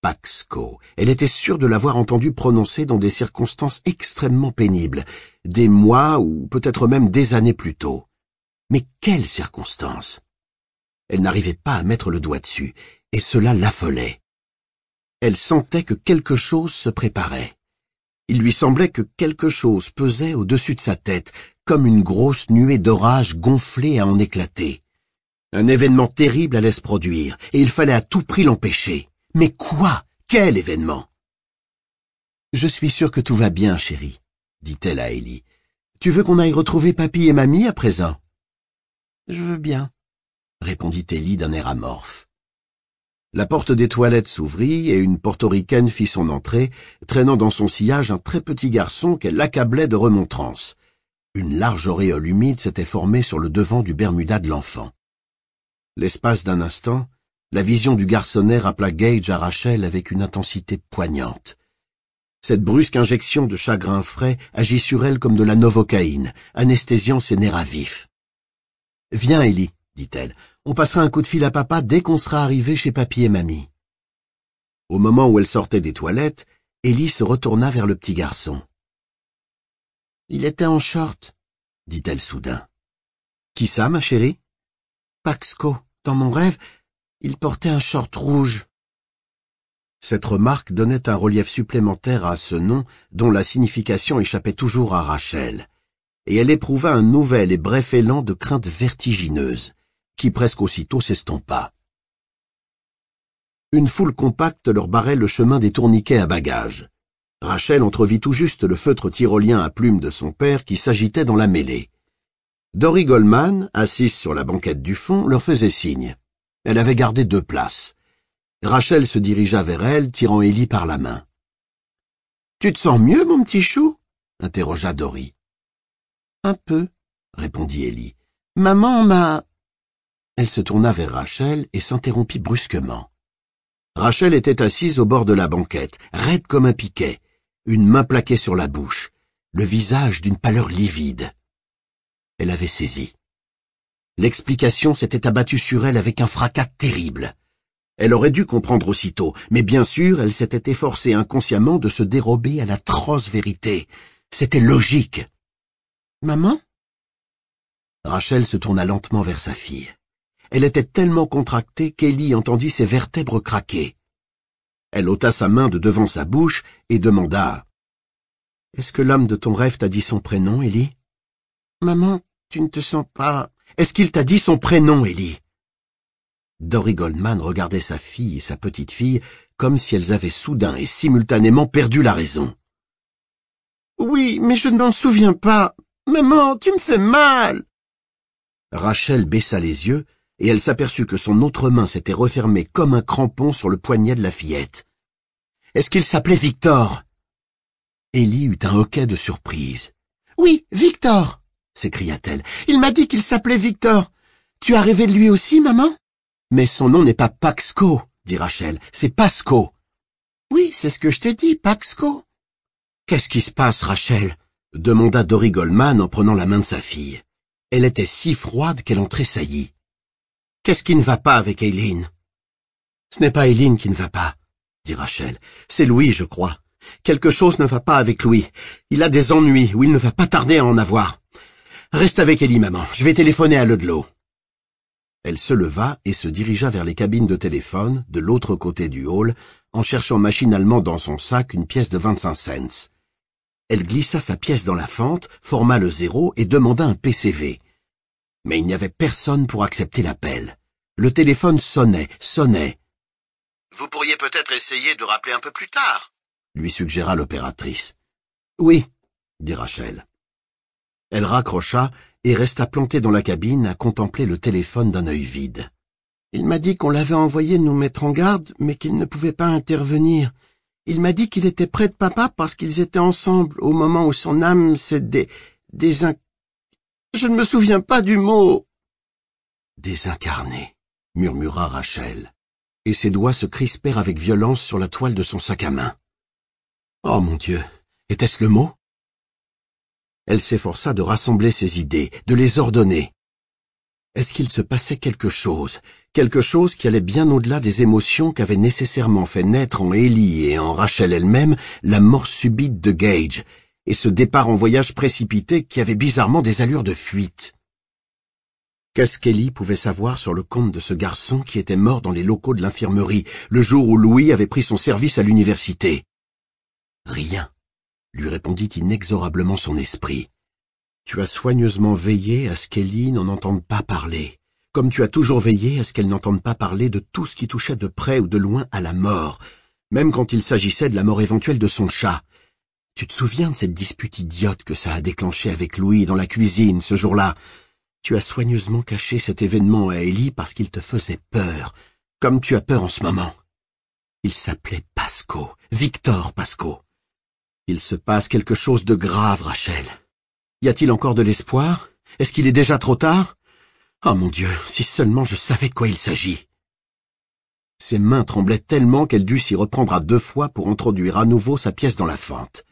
Paxco, elle était sûre de l'avoir entendu prononcer dans des circonstances extrêmement pénibles, des mois ou peut-être même des années plus tôt. Mais quelles circonstances Elle n'arrivait pas à mettre le doigt dessus, et cela l'affolait. Elle sentait que quelque chose se préparait. Il lui semblait que quelque chose pesait au-dessus de sa tête, comme une grosse nuée d'orage gonflée à en éclater. Un événement terrible allait se produire, et il fallait à tout prix l'empêcher. Mais quoi Quel événement Je suis sûr que tout va bien, chérie, dit-elle à Ellie. Tu veux qu'on aille retrouver papy et mamie à présent Je veux bien, répondit Ellie d'un air amorphe. La porte des toilettes s'ouvrit et une portoricaine fit son entrée, traînant dans son sillage un très petit garçon qu'elle accablait de remontrances. Une large auréole humide s'était formée sur le devant du Bermuda de l'enfant. L'espace d'un instant, la vision du garçonnet rappela Gage à Rachel avec une intensité poignante. Cette brusque injection de chagrin frais agit sur elle comme de la novocaïne, anesthésiant ses nerfs à vif. Viens, Ellie, dit-elle, on passera un coup de fil à papa dès qu'on sera arrivé chez papy et mamie. Au moment où elle sortait des toilettes, Ellie se retourna vers le petit garçon. Il était en short, dit-elle soudain. Qui ça, ma chérie? Paxco. Dans mon rêve, il portait un short rouge. Cette remarque donnait un relief supplémentaire à ce nom dont la signification échappait toujours à Rachel, et elle éprouva un nouvel et bref élan de crainte vertigineuse qui presque aussitôt s'estompa. Une foule compacte leur barrait le chemin des tourniquets à bagages. Rachel entrevit tout juste le feutre tyrolien à plumes de son père qui s'agitait dans la mêlée. Dory Goldman, assise sur la banquette du fond, leur faisait signe. Elle avait gardé deux places. Rachel se dirigea vers elle, tirant Ellie par la main. Tu te sens mieux, mon petit chou interrogea Dory. Un peu, répondit Ellie. Maman m'a... Elle se tourna vers Rachel et s'interrompit brusquement. Rachel était assise au bord de la banquette, raide comme un piquet, une main plaquée sur la bouche, le visage d'une pâleur livide. Elle avait saisi. L'explication s'était abattue sur elle avec un fracas terrible. Elle aurait dû comprendre aussitôt, mais bien sûr, elle s'était efforcée inconsciemment de se dérober à l'atroce vérité. C'était logique. Maman Rachel se tourna lentement vers sa fille. Elle était tellement contractée qu'Elie entendit ses vertèbres craquer. Elle ôta sa main de devant sa bouche et demanda « Est-ce que l'homme de ton rêve t'a dit son prénom, Ellie ?»« Maman, tu ne te sens pas... »« Est-ce qu'il t'a dit son prénom, Ellie ?» Dory Goldman regardait sa fille et sa petite-fille comme si elles avaient soudain et simultanément perdu la raison. Oui, mais je ne m'en souviens pas. Maman, tu me fais mal. Rachel baissa les yeux et elle s'aperçut que son autre main s'était refermée comme un crampon sur le poignet de la fillette. Est-ce qu'il s'appelait Victor Ellie eut un hoquet de surprise. Oui, Victor s'écria-t-elle. Il m'a dit qu'il s'appelait Victor. Tu as rêvé de lui aussi, maman Mais son nom n'est pas Paxco, dit Rachel, c'est Pasco. Oui, c'est ce que je t'ai dit, Paxco. Qu'est-ce qui se passe, Rachel demanda Dory Goldman en prenant la main de sa fille. Elle était si froide qu'elle en tressaillit. Qu'est-ce qui ne va pas avec Eileen Ce n'est pas Eileen qui ne va pas, dit Rachel. C'est Louis, je crois. Quelque chose ne va pas avec Louis. Il a des ennuis, où il ne va pas tarder à en avoir. Reste avec Ellie, maman. Je vais téléphoner à Ludlow. Elle se leva et se dirigea vers les cabines de téléphone, de l'autre côté du hall, en cherchant machinalement dans son sac une pièce de 25 cents. Elle glissa sa pièce dans la fente, forma le zéro et demanda un PCV. Mais il n'y avait personne pour accepter l'appel. Le téléphone sonnait, sonnait. Vous pourriez peut-être essayer de rappeler un peu plus tard, lui suggéra l'opératrice. Oui, dit Rachel. Elle raccrocha et resta plantée dans la cabine à contempler le téléphone d'un œil vide. Il m'a dit qu'on l'avait envoyé nous mettre en garde, mais qu'il ne pouvait pas intervenir. Il m'a dit qu'il était près de papa parce qu'ils étaient ensemble au moment où son âme s'est dé... Je ne me souviens pas du mot. Désincarné, murmura Rachel, et ses doigts se crispèrent avec violence sur la toile de son sac à main. Oh mon Dieu, était-ce le mot Elle s'efforça de rassembler ses idées, de les ordonner. Est-ce qu'il se passait quelque chose, quelque chose qui allait bien au-delà des émotions qu'avait nécessairement fait naître en Ellie et en Rachel elle-même la mort subite de Gage, et ce départ en voyage précipité qui avait bizarrement des allures de fuite. Qu'est-ce qu'Ellie pouvait savoir sur le compte de ce garçon qui était mort dans les locaux de l'infirmerie, le jour où Louis avait pris son service à l'université Rien, lui répondit inexorablement son esprit. Tu as soigneusement veillé à ce qu'Ellie n'en entende pas parler, comme tu as toujours veillé à ce qu'elle n'entende pas parler de tout ce qui touchait de près ou de loin à la mort, même quand il s'agissait de la mort éventuelle de son chat. Tu te souviens de cette dispute idiote que ça a déclenchée avec Louis dans la cuisine ce jour-là Tu as soigneusement caché cet événement à Ellie parce qu'il te faisait peur, comme tu as peur en ce moment. Il s'appelait Pasco, Victor Pasco. Il se passe quelque chose de grave, Rachel. Y a-t-il encore de l'espoir Est-ce qu'il est déjà trop tard Ah mon Dieu, si seulement je savais de quoi il s'agit. Ses mains tremblaient tellement qu'elle dut s'y reprendre à deux fois pour introduire à nouveau sa pièce dans la fente.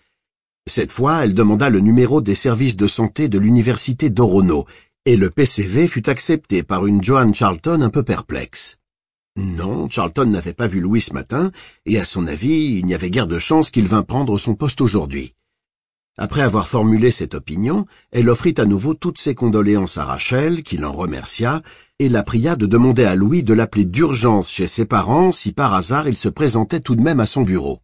Cette fois, elle demanda le numéro des services de santé de l'université d'Orono, et le PCV fut accepté par une Joan Charlton un peu perplexe. Non, Charlton n'avait pas vu Louis ce matin, et à son avis, il n'y avait guère de chance qu'il vînt prendre son poste aujourd'hui. Après avoir formulé cette opinion, elle offrit à nouveau toutes ses condoléances à Rachel, qui l'en remercia, et la pria de demander à Louis de l'appeler d'urgence chez ses parents si par hasard il se présentait tout de même à son bureau.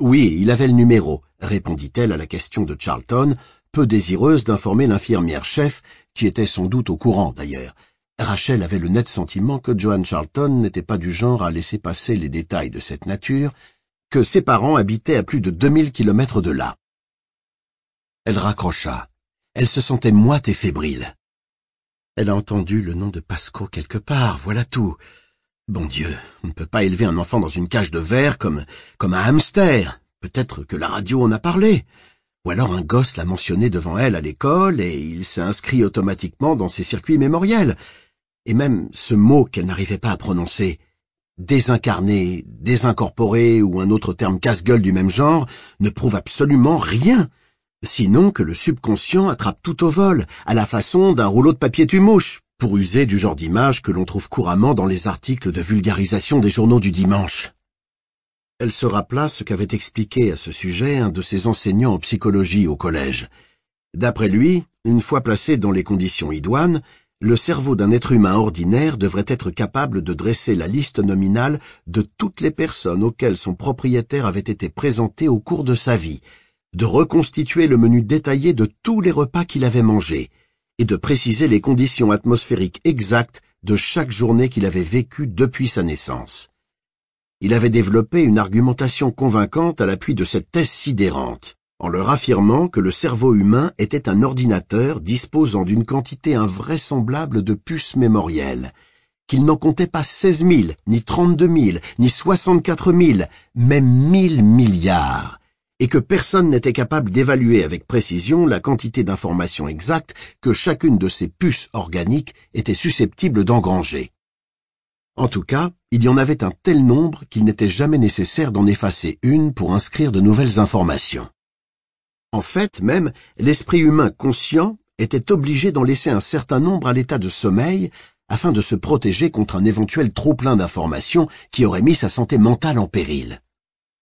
Oui, il avait le numéro, répondit-elle à la question de Charlton, peu désireuse d'informer l'infirmière chef, qui était sans doute au courant d'ailleurs. Rachel avait le net sentiment que Johan Charlton n'était pas du genre à laisser passer les détails de cette nature, que ses parents habitaient à plus de deux mille kilomètres de là. Elle raccrocha. Elle se sentait moite et fébrile. Elle a entendu le nom de Pasco quelque part, voilà tout. Bon Dieu, on ne peut pas élever un enfant dans une cage de verre comme, comme un hamster. Peut-être que la radio en a parlé. Ou alors un gosse l'a mentionné devant elle à l'école et il s'est inscrit automatiquement dans ses circuits mémoriels. Et même ce mot qu'elle n'arrivait pas à prononcer, désincarné, désincorporé ou un autre terme casse-gueule du même genre, ne prouve absolument rien, sinon que le subconscient attrape tout au vol, à la façon d'un rouleau de papier tumouche, pour user du genre d'image que l'on trouve couramment dans les articles de vulgarisation des journaux du dimanche. Elle se rappela ce qu'avait expliqué à ce sujet un de ses enseignants en psychologie au collège. D'après lui, une fois placé dans les conditions idoines, le cerveau d'un être humain ordinaire devrait être capable de dresser la liste nominale de toutes les personnes auxquelles son propriétaire avait été présenté au cours de sa vie, de reconstituer le menu détaillé de tous les repas qu'il avait mangés, et de préciser les conditions atmosphériques exactes de chaque journée qu'il avait vécue depuis sa naissance il avait développé une argumentation convaincante à l'appui de cette thèse sidérante, en leur affirmant que le cerveau humain était un ordinateur disposant d'une quantité invraisemblable de puces mémorielles, qu'il n'en comptait pas 16 mille, ni 32 mille, ni 64 000, même 1000 milliards, et que personne n'était capable d'évaluer avec précision la quantité d'informations exactes que chacune de ces puces organiques était susceptible d'engranger. En tout cas, il y en avait un tel nombre qu'il n'était jamais nécessaire d'en effacer une pour inscrire de nouvelles informations. En fait, même, l'esprit humain conscient était obligé d'en laisser un certain nombre à l'état de sommeil afin de se protéger contre un éventuel trop-plein d'informations qui aurait mis sa santé mentale en péril.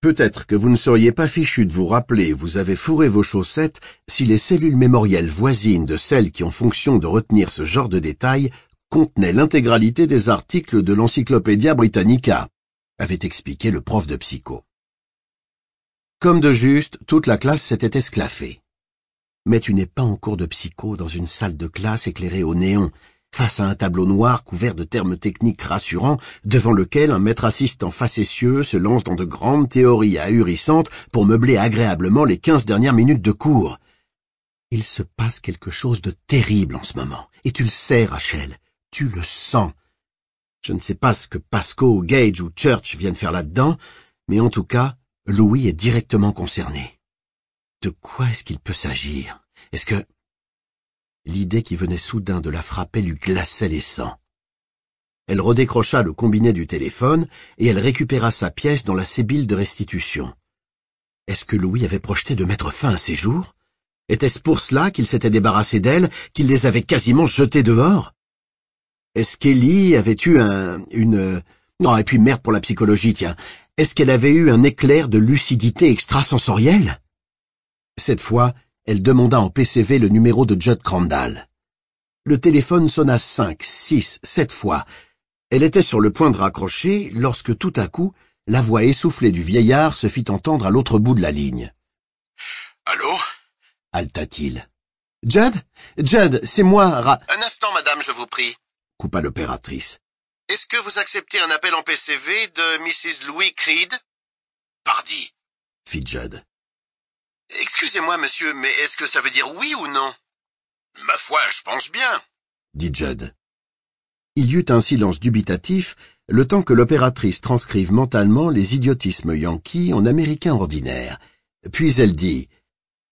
Peut-être que vous ne seriez pas fichu de vous rappeler vous avez fourré vos chaussettes si les cellules mémorielles voisines de celles qui ont fonction de retenir ce genre de détails contenait l'intégralité des articles de l'Encyclopédia Britannica, avait expliqué le prof de psycho. Comme de juste, toute la classe s'était esclaffée. Mais tu n'es pas en cours de psycho dans une salle de classe éclairée au néon, face à un tableau noir couvert de termes techniques rassurants, devant lequel un maître assistant facétieux se lance dans de grandes théories ahurissantes pour meubler agréablement les quinze dernières minutes de cours. Il se passe quelque chose de terrible en ce moment, et tu le sais, Rachel tu le sens. Je ne sais pas ce que Pasco, Gage ou Church viennent faire là-dedans, mais en tout cas, Louis est directement concerné. De quoi est-ce qu'il peut s'agir Est-ce que... L'idée qui venait soudain de la frapper lui glaçait les sangs. Elle redécrocha le combiné du téléphone et elle récupéra sa pièce dans la sébile de restitution. Est-ce que Louis avait projeté de mettre fin à ses jours Était-ce pour cela qu'il s'était débarrassé d'elle, qu'il les avait quasiment jetés dehors est-ce qu'Ellie avait eu un... une... Non, et puis merde pour la psychologie, tiens. Est-ce qu'elle avait eu un éclair de lucidité extrasensorielle Cette fois, elle demanda en PCV le numéro de Judd Crandall. Le téléphone sonna cinq, six, sept fois. Elle était sur le point de raccrocher lorsque tout à coup, la voix essoufflée du vieillard se fit entendre à l'autre bout de la ligne. Allô halta-t-il. Judd Judd, c'est moi, Un instant, madame, je vous prie coupa l'opératrice. Est-ce que vous acceptez un appel en PCV de Mrs. Louis Creed Pardi, fit Judd. Excusez-moi, monsieur, mais est-ce que ça veut dire oui ou non Ma foi, je pense bien, dit Judd. Il y eut un silence dubitatif, le temps que l'opératrice transcrive mentalement les idiotismes yankees en américain ordinaire. Puis elle dit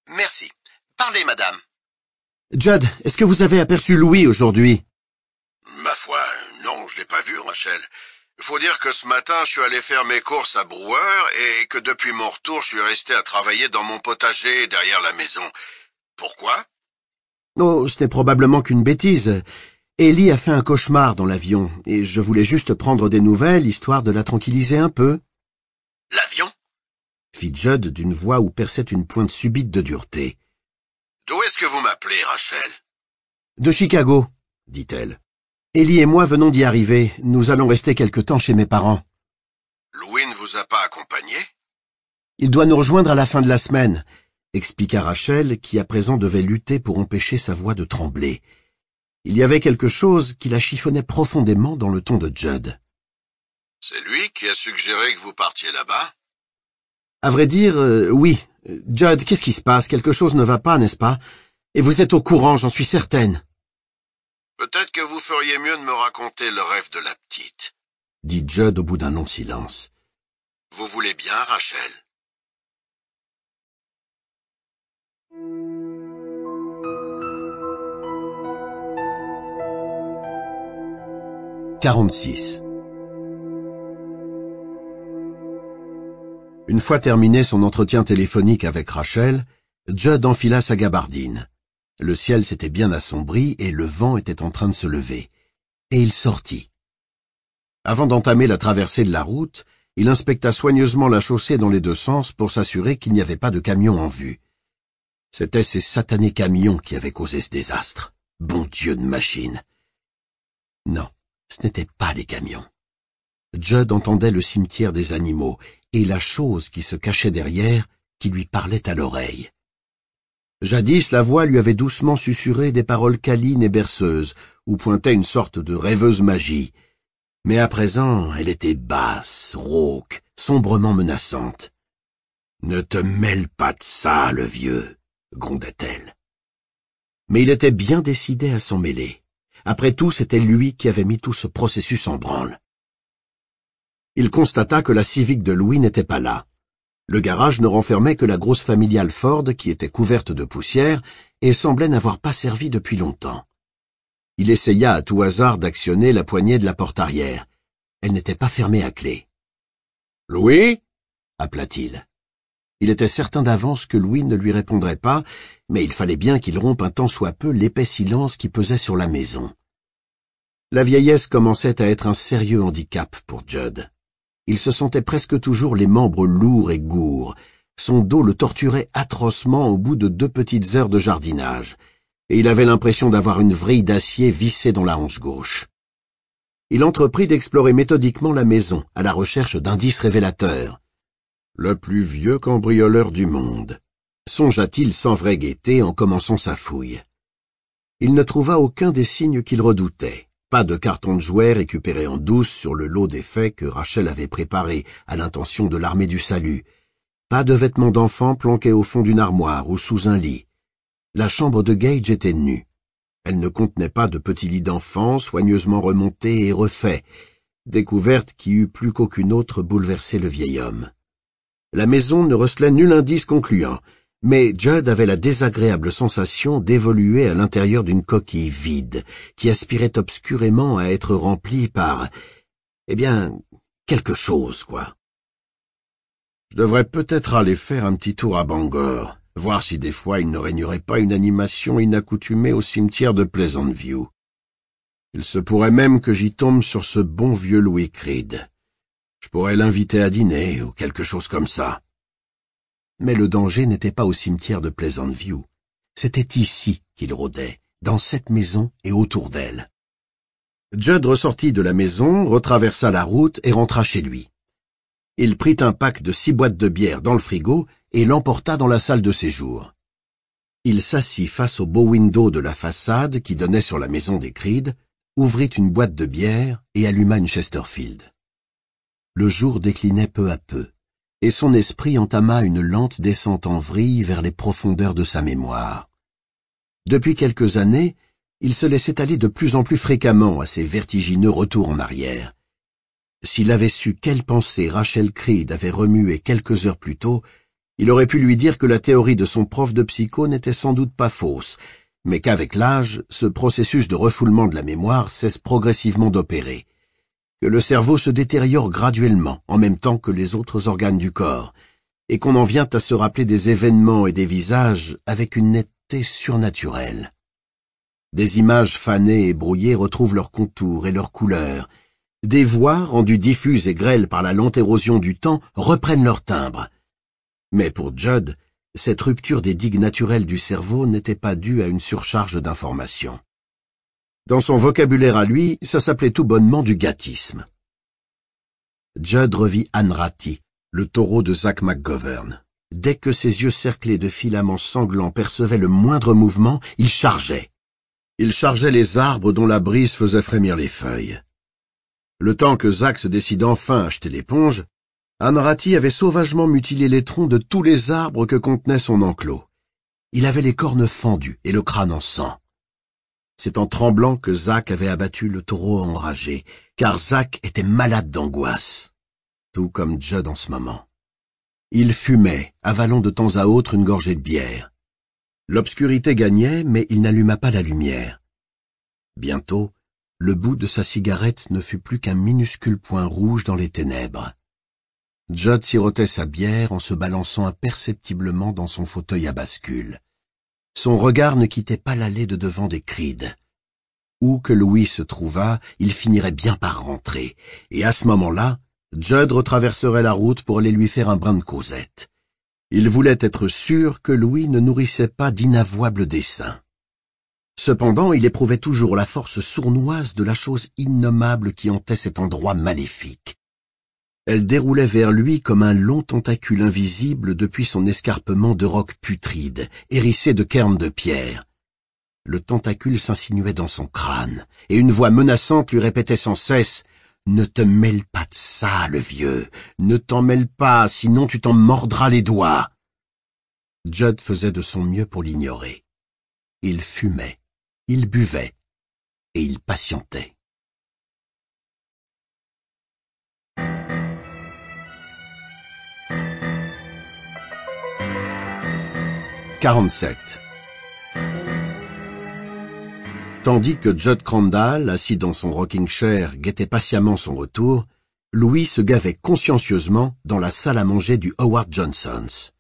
Merci. Parlez, madame. Judd, est-ce que vous avez aperçu Louis aujourd'hui Ma foi, non, je l'ai pas vu, Rachel. Faut dire que ce matin, je suis allé faire mes courses à Brouwer et que depuis mon retour, je suis resté à travailler dans mon potager derrière la maison. Pourquoi Oh, c'était probablement qu'une bêtise. Ellie a fait un cauchemar dans l'avion et je voulais juste prendre des nouvelles histoire de la tranquilliser un peu. L'avion fit Judd d'une voix où perçait une pointe subite de dureté. D'où est-ce que vous m'appelez, Rachel De Chicago, dit-elle. Ellie et moi venons d'y arriver. Nous allons rester quelque temps chez mes parents. Louis ne vous a pas accompagné Il doit nous rejoindre à la fin de la semaine, expliqua Rachel, qui à présent devait lutter pour empêcher sa voix de trembler. Il y avait quelque chose qui la chiffonnait profondément dans le ton de Judd. C'est lui qui a suggéré que vous partiez là-bas À vrai dire, euh, oui. Judd, qu'est-ce qui se passe Quelque chose ne va pas, n'est-ce pas Et vous êtes au courant, j'en suis certaine. Peut-être que vous feriez mieux de me raconter le rêve de la petite, dit Judd au bout d'un long silence. Vous voulez bien, Rachel 46. Une fois terminé son entretien téléphonique avec Rachel, Judd enfila sa gabardine. Le ciel s'était bien assombri et le vent était en train de se lever. Et il sortit. Avant d'entamer la traversée de la route, il inspecta soigneusement la chaussée dans les deux sens pour s'assurer qu'il n'y avait pas de camions en vue. C'étaient ces satanés camions qui avaient causé ce désastre. Bon Dieu de machine. Non, ce n'étaient pas les camions. Jud entendait le cimetière des animaux et la chose qui se cachait derrière qui lui parlait à l'oreille. Jadis, la voix lui avait doucement susurré des paroles câlines et berceuses, où pointait une sorte de rêveuse magie. Mais à présent, elle était basse, rauque, sombrement menaçante. Ne te mêle pas de ça, le vieux, grondait-elle. Mais il était bien décidé à s'en mêler. Après tout, c'était lui qui avait mis tout ce processus en branle. Il constata que la civique de Louis n'était pas là. Le garage ne renfermait que la grosse familiale Ford qui était couverte de poussière et semblait n'avoir pas servi depuis longtemps. Il essaya à tout hasard d'actionner la poignée de la porte arrière. Elle n'était pas fermée à clé. Louis appela-t-il. Il était certain d'avance que Louis ne lui répondrait pas, mais il fallait bien qu'il rompe un tant soit peu l'épais silence qui pesait sur la maison. La vieillesse commençait à être un sérieux handicap pour Judd. Il se sentait presque toujours les membres lourds et gourds. Son dos le torturait atrocement au bout de deux petites heures de jardinage, et il avait l'impression d'avoir une vrille d'acier vissée dans la hanche gauche. Il entreprit d'explorer méthodiquement la maison, à la recherche d'indices révélateurs. Le plus vieux cambrioleur du monde, songea-t-il sans vraie gaieté en commençant sa fouille. Il ne trouva aucun des signes qu'il redoutait. Pas de carton de jouets récupéré en douce sur le lot d'effets que Rachel avait préparé à l'intention de l'armée du salut. Pas de vêtements d'enfant planqués au fond d'une armoire ou sous un lit. La chambre de Gage était nue. Elle ne contenait pas de petits lits d'enfants soigneusement remontés et refait, découverte qui eût plus qu'aucune autre bouleversé le vieil homme. La maison ne recelait nul indice concluant, mais Judd avait la désagréable sensation d'évoluer à l'intérieur d'une coquille vide, qui aspirait obscurément à être remplie par, eh bien, quelque chose, quoi. Je devrais peut-être aller faire un petit tour à Bangor, voir si des fois il ne régnerait pas une animation inaccoutumée au cimetière de Pleasant View. Il se pourrait même que j'y tombe sur ce bon vieux Louis Creed. Je pourrais l'inviter à dîner ou quelque chose comme ça. Mais le danger n'était pas au cimetière de Pleasant View. C'était ici qu'il rôdait, dans cette maison et autour d'elle. Judd ressortit de la maison, retraversa la route et rentra chez lui. Il prit un pack de six boîtes de bière dans le frigo et l'emporta dans la salle de séjour. Il s'assit face au beau window de la façade qui donnait sur la maison des Creed, ouvrit une boîte de bière et alluma une Chesterfield. Le jour déclinait peu à peu et son esprit entama une lente descente en vrille vers les profondeurs de sa mémoire. Depuis quelques années, il se laissait aller de plus en plus fréquemment à ces vertigineux retours en arrière. S'il avait su quelle pensée Rachel Creed avait remuée quelques heures plus tôt, il aurait pu lui dire que la théorie de son prof de psycho n'était sans doute pas fausse, mais qu'avec l'âge, ce processus de refoulement de la mémoire cesse progressivement d'opérer que le cerveau se détériore graduellement en même temps que les autres organes du corps, et qu'on en vient à se rappeler des événements et des visages avec une netteté surnaturelle. Des images fanées et brouillées retrouvent leurs contours et leurs couleurs, des voix, rendues diffuses et grêles par la lente érosion du temps, reprennent leur timbre. Mais pour Judd, cette rupture des digues naturelles du cerveau n'était pas due à une surcharge d'informations. Dans son vocabulaire à lui, ça s'appelait tout bonnement du gâtisme. Judd revit Anrati, le taureau de Zach McGovern. Dès que ses yeux cerclés de filaments sanglants percevaient le moindre mouvement, il chargeait. Il chargeait les arbres dont la brise faisait frémir les feuilles. Le temps que Zach se décide enfin à jeter l'éponge, Anrati avait sauvagement mutilé les troncs de tous les arbres que contenait son enclos. Il avait les cornes fendues et le crâne en sang. C'est en tremblant que Zach avait abattu le taureau enragé, car Zach était malade d'angoisse, tout comme Judd en ce moment. Il fumait, avalant de temps à autre une gorgée de bière. L'obscurité gagnait, mais il n'alluma pas la lumière. Bientôt, le bout de sa cigarette ne fut plus qu'un minuscule point rouge dans les ténèbres. Judd sirotait sa bière en se balançant imperceptiblement dans son fauteuil à bascule. Son regard ne quittait pas l'allée de devant des crides. Où que Louis se trouvât, il finirait bien par rentrer, et à ce moment-là, Judd retraverserait la route pour aller lui faire un brin de causette. Il voulait être sûr que Louis ne nourrissait pas d'inavouables desseins. Cependant, il éprouvait toujours la force sournoise de la chose innommable qui hantait cet endroit maléfique. Elle déroulait vers lui comme un long tentacule invisible depuis son escarpement de roc putride, hérissé de cairns de pierre. Le tentacule s'insinuait dans son crâne, et une voix menaçante lui répétait sans cesse « Ne te mêle pas de ça, le vieux. Ne t'en mêle pas, sinon tu t'en mordras les doigts. » Judd faisait de son mieux pour l'ignorer. Il fumait, il buvait, et il patientait. 47. Tandis que Judd Crandall, assis dans son rocking chair, guettait patiemment son retour, Louis se gavait consciencieusement dans la salle à manger du Howard Johnson's.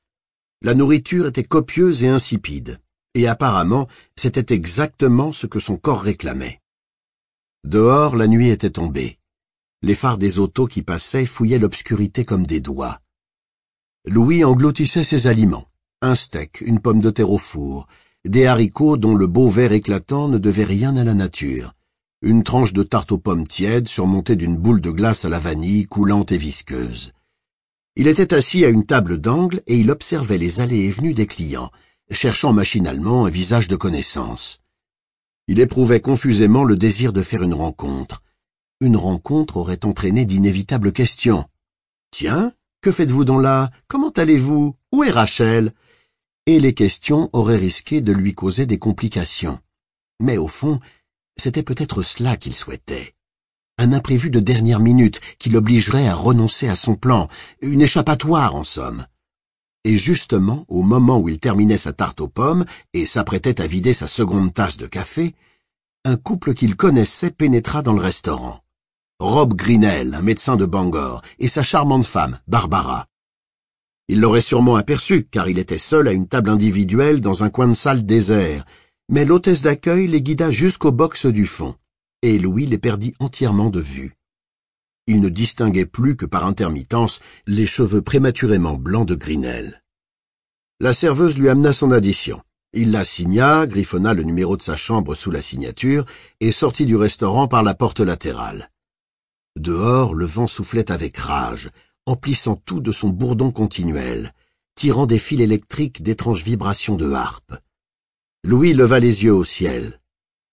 La nourriture était copieuse et insipide, et apparemment c'était exactement ce que son corps réclamait. Dehors, la nuit était tombée. Les phares des autos qui passaient fouillaient l'obscurité comme des doigts. Louis engloutissait ses aliments un steak, une pomme de terre au four, des haricots dont le beau vert éclatant ne devait rien à la nature, une tranche de tarte aux pommes tièdes surmontée d'une boule de glace à la vanille coulante et visqueuse. Il était assis à une table d'angle et il observait les allées et venues des clients, cherchant machinalement un visage de connaissance. Il éprouvait confusément le désir de faire une rencontre. Une rencontre aurait entraîné d'inévitables questions. Tiens, que faites-vous donc là Comment allez-vous Où est Rachel et les questions auraient risqué de lui causer des complications. Mais au fond, c'était peut-être cela qu'il souhaitait. Un imprévu de dernière minute qui l'obligerait à renoncer à son plan, une échappatoire en somme. Et justement, au moment où il terminait sa tarte aux pommes et s'apprêtait à vider sa seconde tasse de café, un couple qu'il connaissait pénétra dans le restaurant. Rob Grinnell, un médecin de Bangor, et sa charmante femme, Barbara. Il l'aurait sûrement aperçu, car il était seul à une table individuelle dans un coin de salle désert, mais l'hôtesse d'accueil les guida jusqu'au box du fond, et Louis les perdit entièrement de vue. Il ne distinguait plus que par intermittence les cheveux prématurément blancs de Grinnell. La serveuse lui amena son addition. Il la signa, griffonna le numéro de sa chambre sous la signature, et sortit du restaurant par la porte latérale. Dehors, le vent soufflait avec rage emplissant tout de son bourdon continuel, tirant des fils électriques d'étranges vibrations de harpe. Louis leva les yeux au ciel.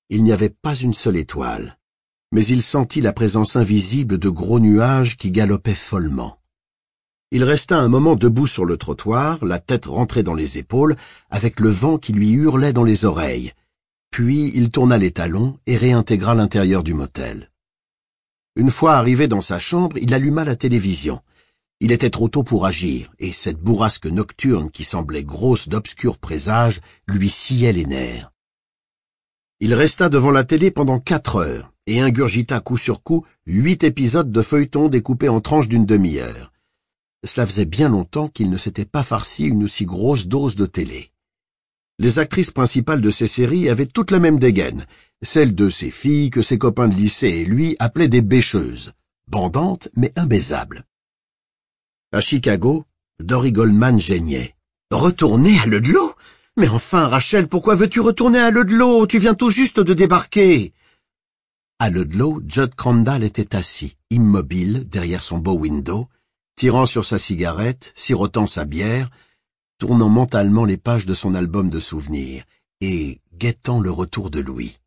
Il n'y avait pas une seule étoile, mais il sentit la présence invisible de gros nuages qui galopaient follement. Il resta un moment debout sur le trottoir, la tête rentrée dans les épaules, avec le vent qui lui hurlait dans les oreilles. Puis il tourna les talons et réintégra l'intérieur du motel. Une fois arrivé dans sa chambre, il alluma la télévision. Il était trop tôt pour agir, et cette bourrasque nocturne qui semblait grosse d'obscurs présages lui sciait les nerfs. Il resta devant la télé pendant quatre heures, et ingurgita coup sur coup huit épisodes de feuilletons découpés en tranches d'une demi-heure. Cela faisait bien longtemps qu'il ne s'était pas farci une aussi grosse dose de télé. Les actrices principales de ces séries avaient toutes la même dégaine, celle de ses filles que ses copains de lycée et lui appelaient des bêcheuses, bandantes mais imbaisables. À Chicago, Dory Goldman geignait. Retourner à Ludlow Mais enfin, Rachel, pourquoi veux-tu retourner à Ludlow Tu viens tout juste de débarquer. À Ludlow, Judd Crandall était assis, immobile, derrière son beau window, tirant sur sa cigarette, sirotant sa bière, tournant mentalement les pages de son album de souvenirs, et guettant le retour de Louis.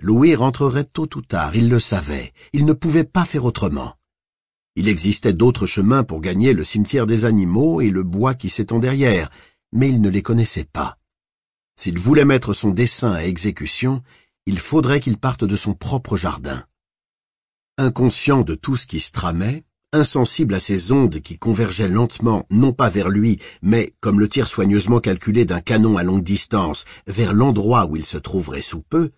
Louis rentrerait tôt ou tard, il le savait, il ne pouvait pas faire autrement. Il existait d'autres chemins pour gagner le cimetière des animaux et le bois qui s'étend derrière, mais il ne les connaissait pas. S'il voulait mettre son dessin à exécution, il faudrait qu'il parte de son propre jardin. Inconscient de tout ce qui se tramait, insensible à ces ondes qui convergeaient lentement, non pas vers lui, mais, comme le tir soigneusement calculé d'un canon à longue distance, vers l'endroit où il se trouverait sous peu,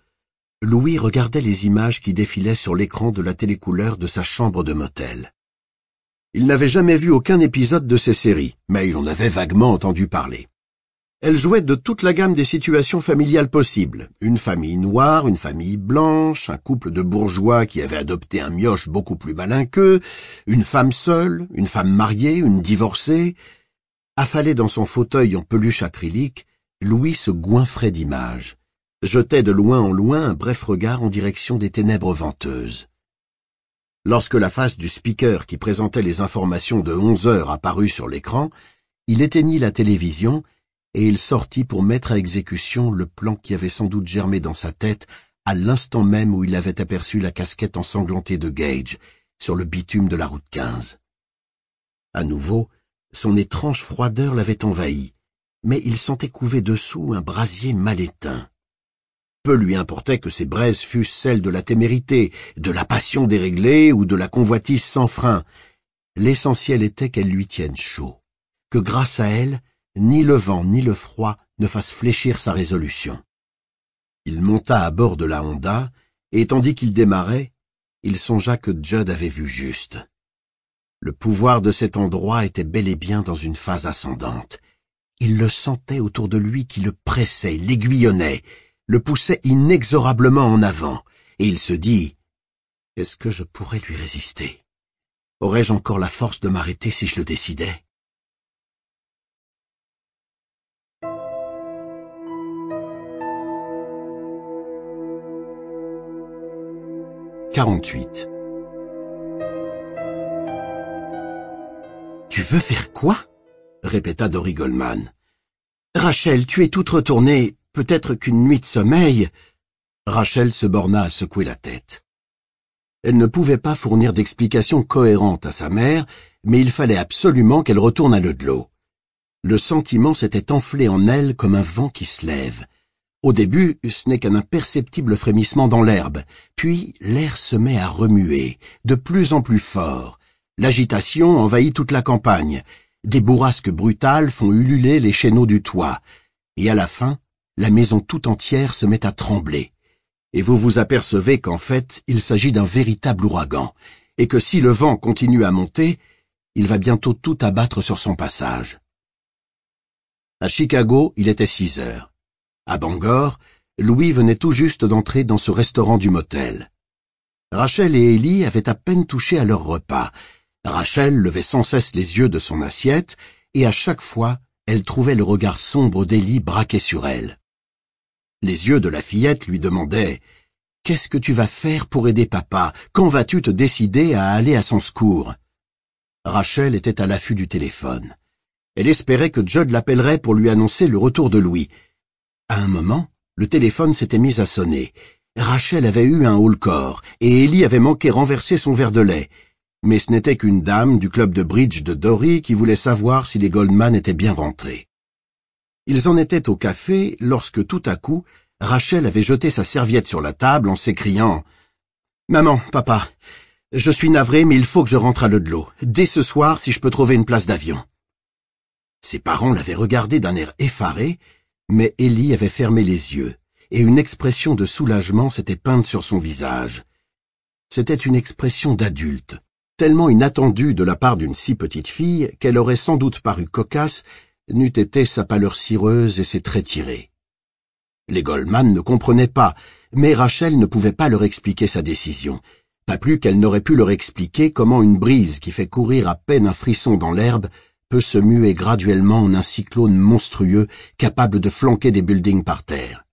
Louis regardait les images qui défilaient sur l'écran de la télécouleur de sa chambre de motel. Il n'avait jamais vu aucun épisode de ces séries, mais il en avait vaguement entendu parler. Elle jouait de toute la gamme des situations familiales possibles. Une famille noire, une famille blanche, un couple de bourgeois qui avait adopté un mioche beaucoup plus malin qu'eux, une femme seule, une femme mariée, une divorcée. Affalé dans son fauteuil en peluche acrylique, Louis se goinfrait d'images, jetait de loin en loin un bref regard en direction des ténèbres venteuses. Lorsque la face du speaker qui présentait les informations de onze heures apparut sur l'écran, il éteignit la télévision et il sortit pour mettre à exécution le plan qui avait sans doute germé dans sa tête à l'instant même où il avait aperçu la casquette ensanglantée de Gage sur le bitume de la route quinze. À nouveau, son étrange froideur l'avait envahi, mais il sentait couver dessous un brasier mal éteint. Peu lui importait que ces braises fussent celles de la témérité, de la passion déréglée ou de la convoitise sans frein. L'essentiel était qu'elle lui tienne chaud, que grâce à elle, ni le vent ni le froid ne fassent fléchir sa résolution. Il monta à bord de la Honda, et tandis qu'il démarrait, il songea que Judd avait vu juste. Le pouvoir de cet endroit était bel et bien dans une phase ascendante. Il le sentait autour de lui qui le pressait, l'aiguillonnait le poussait inexorablement en avant, et il se dit ⁇ Est-ce que je pourrais lui résister Aurais-je encore la force de m'arrêter si je le décidais 48 « Tu veux faire quoi répéta Dory Rachel, tu es toute retournée, Peut-être qu'une nuit de sommeil... Rachel se borna à secouer la tête. Elle ne pouvait pas fournir d'explications cohérentes à sa mère, mais il fallait absolument qu'elle retourne à l'eau. Le sentiment s'était enflé en elle comme un vent qui se lève. Au début, ce n'est qu'un imperceptible frémissement dans l'herbe, puis l'air se met à remuer, de plus en plus fort. L'agitation envahit toute la campagne. Des bourrasques brutales font ululer les chaîneaux du toit. Et à la fin, la maison tout entière se met à trembler, et vous vous apercevez qu'en fait il s'agit d'un véritable ouragan, et que si le vent continue à monter, il va bientôt tout abattre sur son passage. À Chicago, il était six heures. À Bangor, Louis venait tout juste d'entrer dans ce restaurant du motel. Rachel et Ellie avaient à peine touché à leur repas. Rachel levait sans cesse les yeux de son assiette, et à chaque fois, elle trouvait le regard sombre d'Ellie braqué sur elle. Les yeux de la fillette lui demandaient Qu'est-ce que tu vas faire pour aider papa Quand vas-tu te décider à aller à son secours Rachel était à l'affût du téléphone. Elle espérait que Judd l'appellerait pour lui annoncer le retour de Louis. À un moment, le téléphone s'était mis à sonner. Rachel avait eu un haut-le-corps, et Ellie avait manqué renverser son verre de lait. Mais ce n'était qu'une dame du club de bridge de Dory qui voulait savoir si les Goldman étaient bien rentrés. Ils en étaient au café lorsque tout à coup, Rachel avait jeté sa serviette sur la table en s'écriant « Maman, papa, je suis navré, mais il faut que je rentre à l'eau dès ce soir si je peux trouver une place d'avion. » Ses parents l'avaient regardée d'un air effaré, mais Ellie avait fermé les yeux, et une expression de soulagement s'était peinte sur son visage. C'était une expression d'adulte, tellement inattendue de la part d'une si petite fille qu'elle aurait sans doute paru cocasse n'eût été sa pâleur cireuse et ses traits tirés. Les Goldman ne comprenaient pas, mais Rachel ne pouvait pas leur expliquer sa décision, pas plus qu'elle n'aurait pu leur expliquer comment une brise qui fait courir à peine un frisson dans l'herbe peut se muer graduellement en un cyclone monstrueux capable de flanquer des buildings par terre.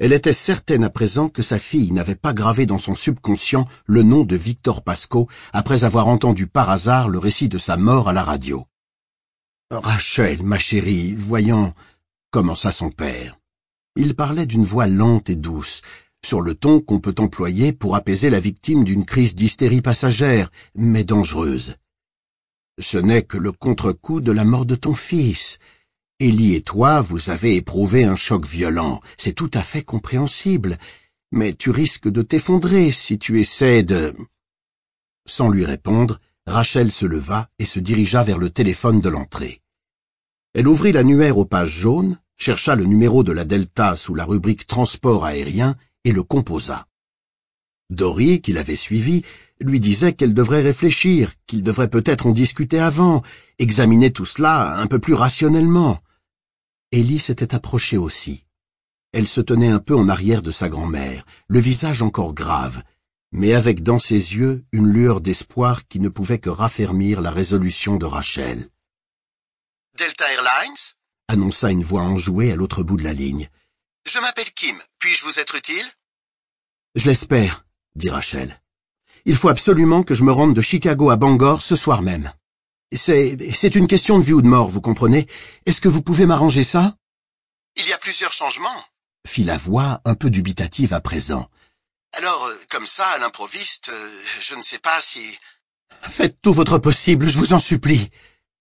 Elle était certaine à présent que sa fille n'avait pas gravé dans son subconscient le nom de Victor Pasco après avoir entendu par hasard le récit de sa mort à la radio. Rachel, ma chérie, voyons, commença son père. Il parlait d'une voix lente et douce, sur le ton qu'on peut employer pour apaiser la victime d'une crise d'hystérie passagère, mais dangereuse. Ce n'est que le contre-coup de la mort de ton fils. Ellie et toi, vous avez éprouvé un choc violent, c'est tout à fait compréhensible, mais tu risques de t'effondrer si tu essaies de... Sans lui répondre, Rachel se leva et se dirigea vers le téléphone de l'entrée. Elle ouvrit l'annuaire aux pages jaunes, chercha le numéro de la Delta sous la rubrique Transport aérien et le composa. Dory, qui l'avait suivi, lui disait qu'elle devrait réfléchir, qu'il devrait peut-être en discuter avant, examiner tout cela un peu plus rationnellement. Ellie s'était approchée aussi. Elle se tenait un peu en arrière de sa grand-mère, le visage encore grave, mais avec dans ses yeux une lueur d'espoir qui ne pouvait que raffermir la résolution de Rachel. Delta Airlines annonça une voix enjouée à l'autre bout de la ligne. Je m'appelle Kim. Puis-je vous être utile Je l'espère, dit Rachel. Il faut absolument que je me rende de Chicago à Bangor ce soir même. C'est, c'est une question de vie ou de mort, vous comprenez. Est-ce que vous pouvez m'arranger ça Il y a plusieurs changements, fit la voix un peu dubitative à présent. Alors, euh, comme ça, à l'improviste, euh, je ne sais pas si... Faites tout votre possible, je vous en supplie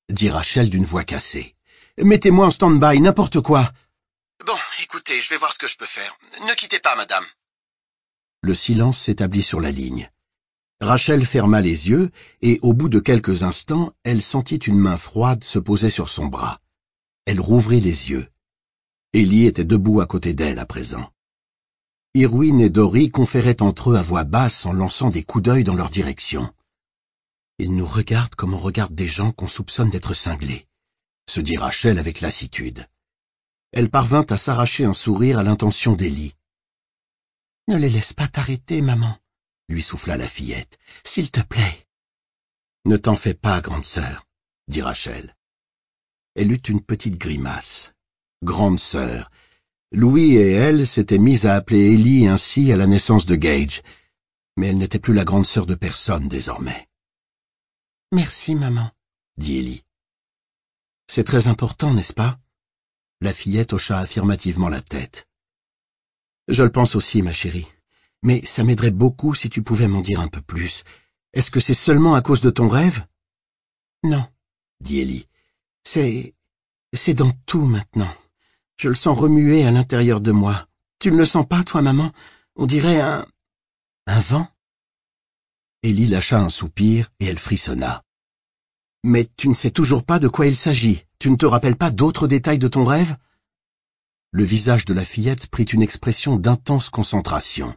dit Rachel d'une voix cassée. Mettez-moi en stand-by, n'importe quoi. Bon, écoutez, je vais voir ce que je peux faire. Ne quittez pas, madame. Le silence s'établit sur la ligne. Rachel ferma les yeux, et au bout de quelques instants, elle sentit une main froide se poser sur son bras. Elle rouvrit les yeux. Ellie était debout à côté d'elle à présent. Irwin et Dory conféraient entre eux à voix basse en lançant des coups d'œil dans leur direction. Il nous regarde comme on regarde des gens qu'on soupçonne d'être cinglés, se dit Rachel avec lassitude. Elle parvint à s'arracher un sourire à l'intention d'Elie. Ne les laisse pas t'arrêter, maman, lui souffla la fillette. S'il te plaît. Ne t'en fais pas, grande sœur, dit Rachel. Elle eut une petite grimace. Grande sœur. Louis et elle s'étaient mises à appeler Ellie ainsi à la naissance de Gage, mais elle n'était plus la grande sœur de personne désormais. Merci, maman, dit Ellie. C'est très important, n'est-ce pas La fillette hocha affirmativement la tête. Je le pense aussi, ma chérie. Mais ça m'aiderait beaucoup si tu pouvais m'en dire un peu plus. Est-ce que c'est seulement à cause de ton rêve Non, dit Ellie. C'est... c'est dans tout maintenant. Je le sens remuer à l'intérieur de moi. Tu ne le sens pas, toi, maman On dirait un... un vent Ellie lâcha un soupir et elle frissonna. Mais tu ne sais toujours pas de quoi il s'agit. Tu ne te rappelles pas d'autres détails de ton rêve Le visage de la fillette prit une expression d'intense concentration.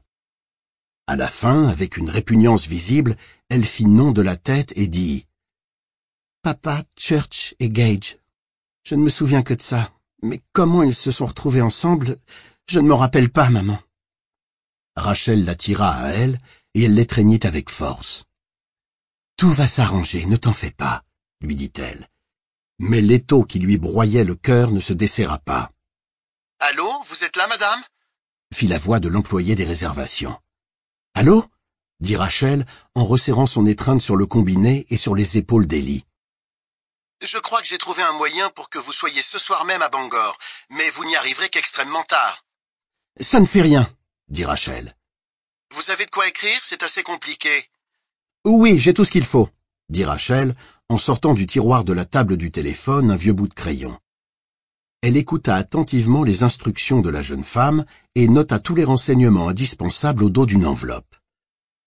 À la fin, avec une répugnance visible, elle fit non de la tête et dit « Papa, Church et Gage. Je ne me souviens que de ça. Mais comment ils se sont retrouvés ensemble, je ne m'en rappelle pas, maman. » Rachel l'attira à elle et elle l'étreignit avec force. « Tout va s'arranger, ne t'en fais pas lui dit-elle. Mais l'étau qui lui broyait le cœur ne se desserra pas. Allô, vous êtes là, madame fit la voix de l'employé des réservations. Allô dit Rachel en resserrant son étreinte sur le combiné et sur les épaules d'Elie. Je crois que j'ai trouvé un moyen pour que vous soyez ce soir même à Bangor, mais vous n'y arriverez qu'extrêmement tard. Ça ne fait rien, dit Rachel. Vous avez de quoi écrire, c'est assez compliqué. Oui, j'ai tout ce qu'il faut, dit Rachel en sortant du tiroir de la table du téléphone un vieux bout de crayon. Elle écouta attentivement les instructions de la jeune femme et nota tous les renseignements indispensables au dos d'une enveloppe.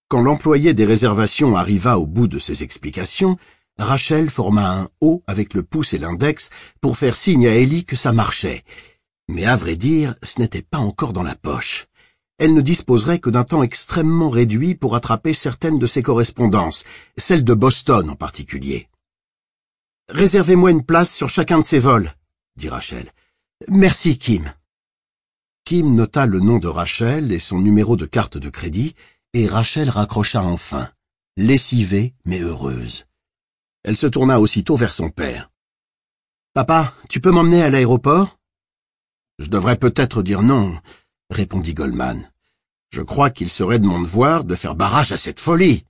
Quand l'employé des réservations arriva au bout de ses explications, Rachel forma un haut avec le pouce et l'index pour faire signe à Ellie que ça marchait. Mais à vrai dire, ce n'était pas encore dans la poche. Elle ne disposerait que d'un temps extrêmement réduit pour attraper certaines de ses correspondances, celles de Boston en particulier. Réservez-moi une place sur chacun de ces vols, dit Rachel. Merci, Kim. Kim nota le nom de Rachel et son numéro de carte de crédit, et Rachel raccrocha enfin, lessivée mais heureuse. Elle se tourna aussitôt vers son père. Papa, tu peux m'emmener à l'aéroport Je devrais peut-être dire non, répondit Goldman. Je crois qu'il serait de mon devoir de faire barrage à cette folie.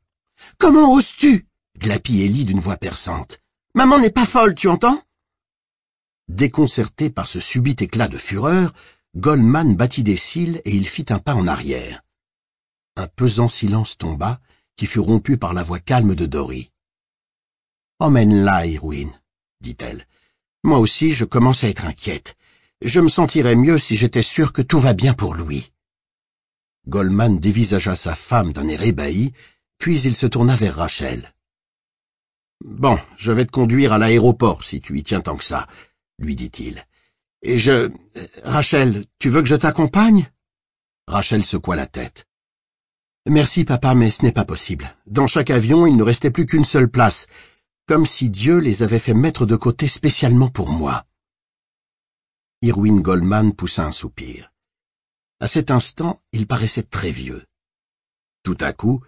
Comment oses-tu glapit Ellie d'une voix perçante. Maman n'est pas folle, tu entends Déconcerté par ce subit éclat de fureur, Goldman battit des cils et il fit un pas en arrière. Un pesant silence tomba, qui fut rompu par la voix calme de Dory. Emmène-la, Irwin, dit-elle. Moi aussi, je commence à être inquiète. Je me sentirais mieux si j'étais sûre que tout va bien pour lui. » Goldman dévisagea sa femme d'un air ébahi, puis il se tourna vers Rachel. Bon, je vais te conduire à l'aéroport si tu y tiens tant que ça, lui dit-il. Et je... Euh, Rachel, tu veux que je t'accompagne Rachel secoua la tête. Merci papa, mais ce n'est pas possible. Dans chaque avion, il ne restait plus qu'une seule place, comme si Dieu les avait fait mettre de côté spécialement pour moi. Irwin Goldman poussa un soupir. À cet instant, il paraissait très vieux. Tout à coup,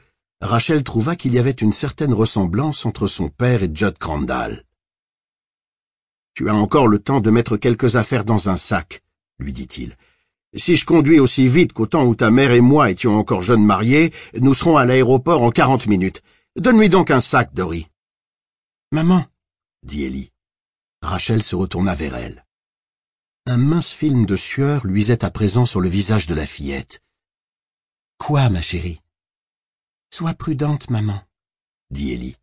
Rachel trouva qu'il y avait une certaine ressemblance entre son père et Judd Crandall. « Tu as encore le temps de mettre quelques affaires dans un sac, » lui dit-il. « Si je conduis aussi vite qu'au temps où ta mère et moi étions encore jeunes mariés, nous serons à l'aéroport en quarante minutes. Donne-lui donc un sac, Dory. »« Maman, » dit Ellie. Rachel se retourna vers elle. Un mince film de sueur luisait à présent sur le visage de la fillette. « Quoi, ma chérie ?» Sois prudente, maman, dit Ellie.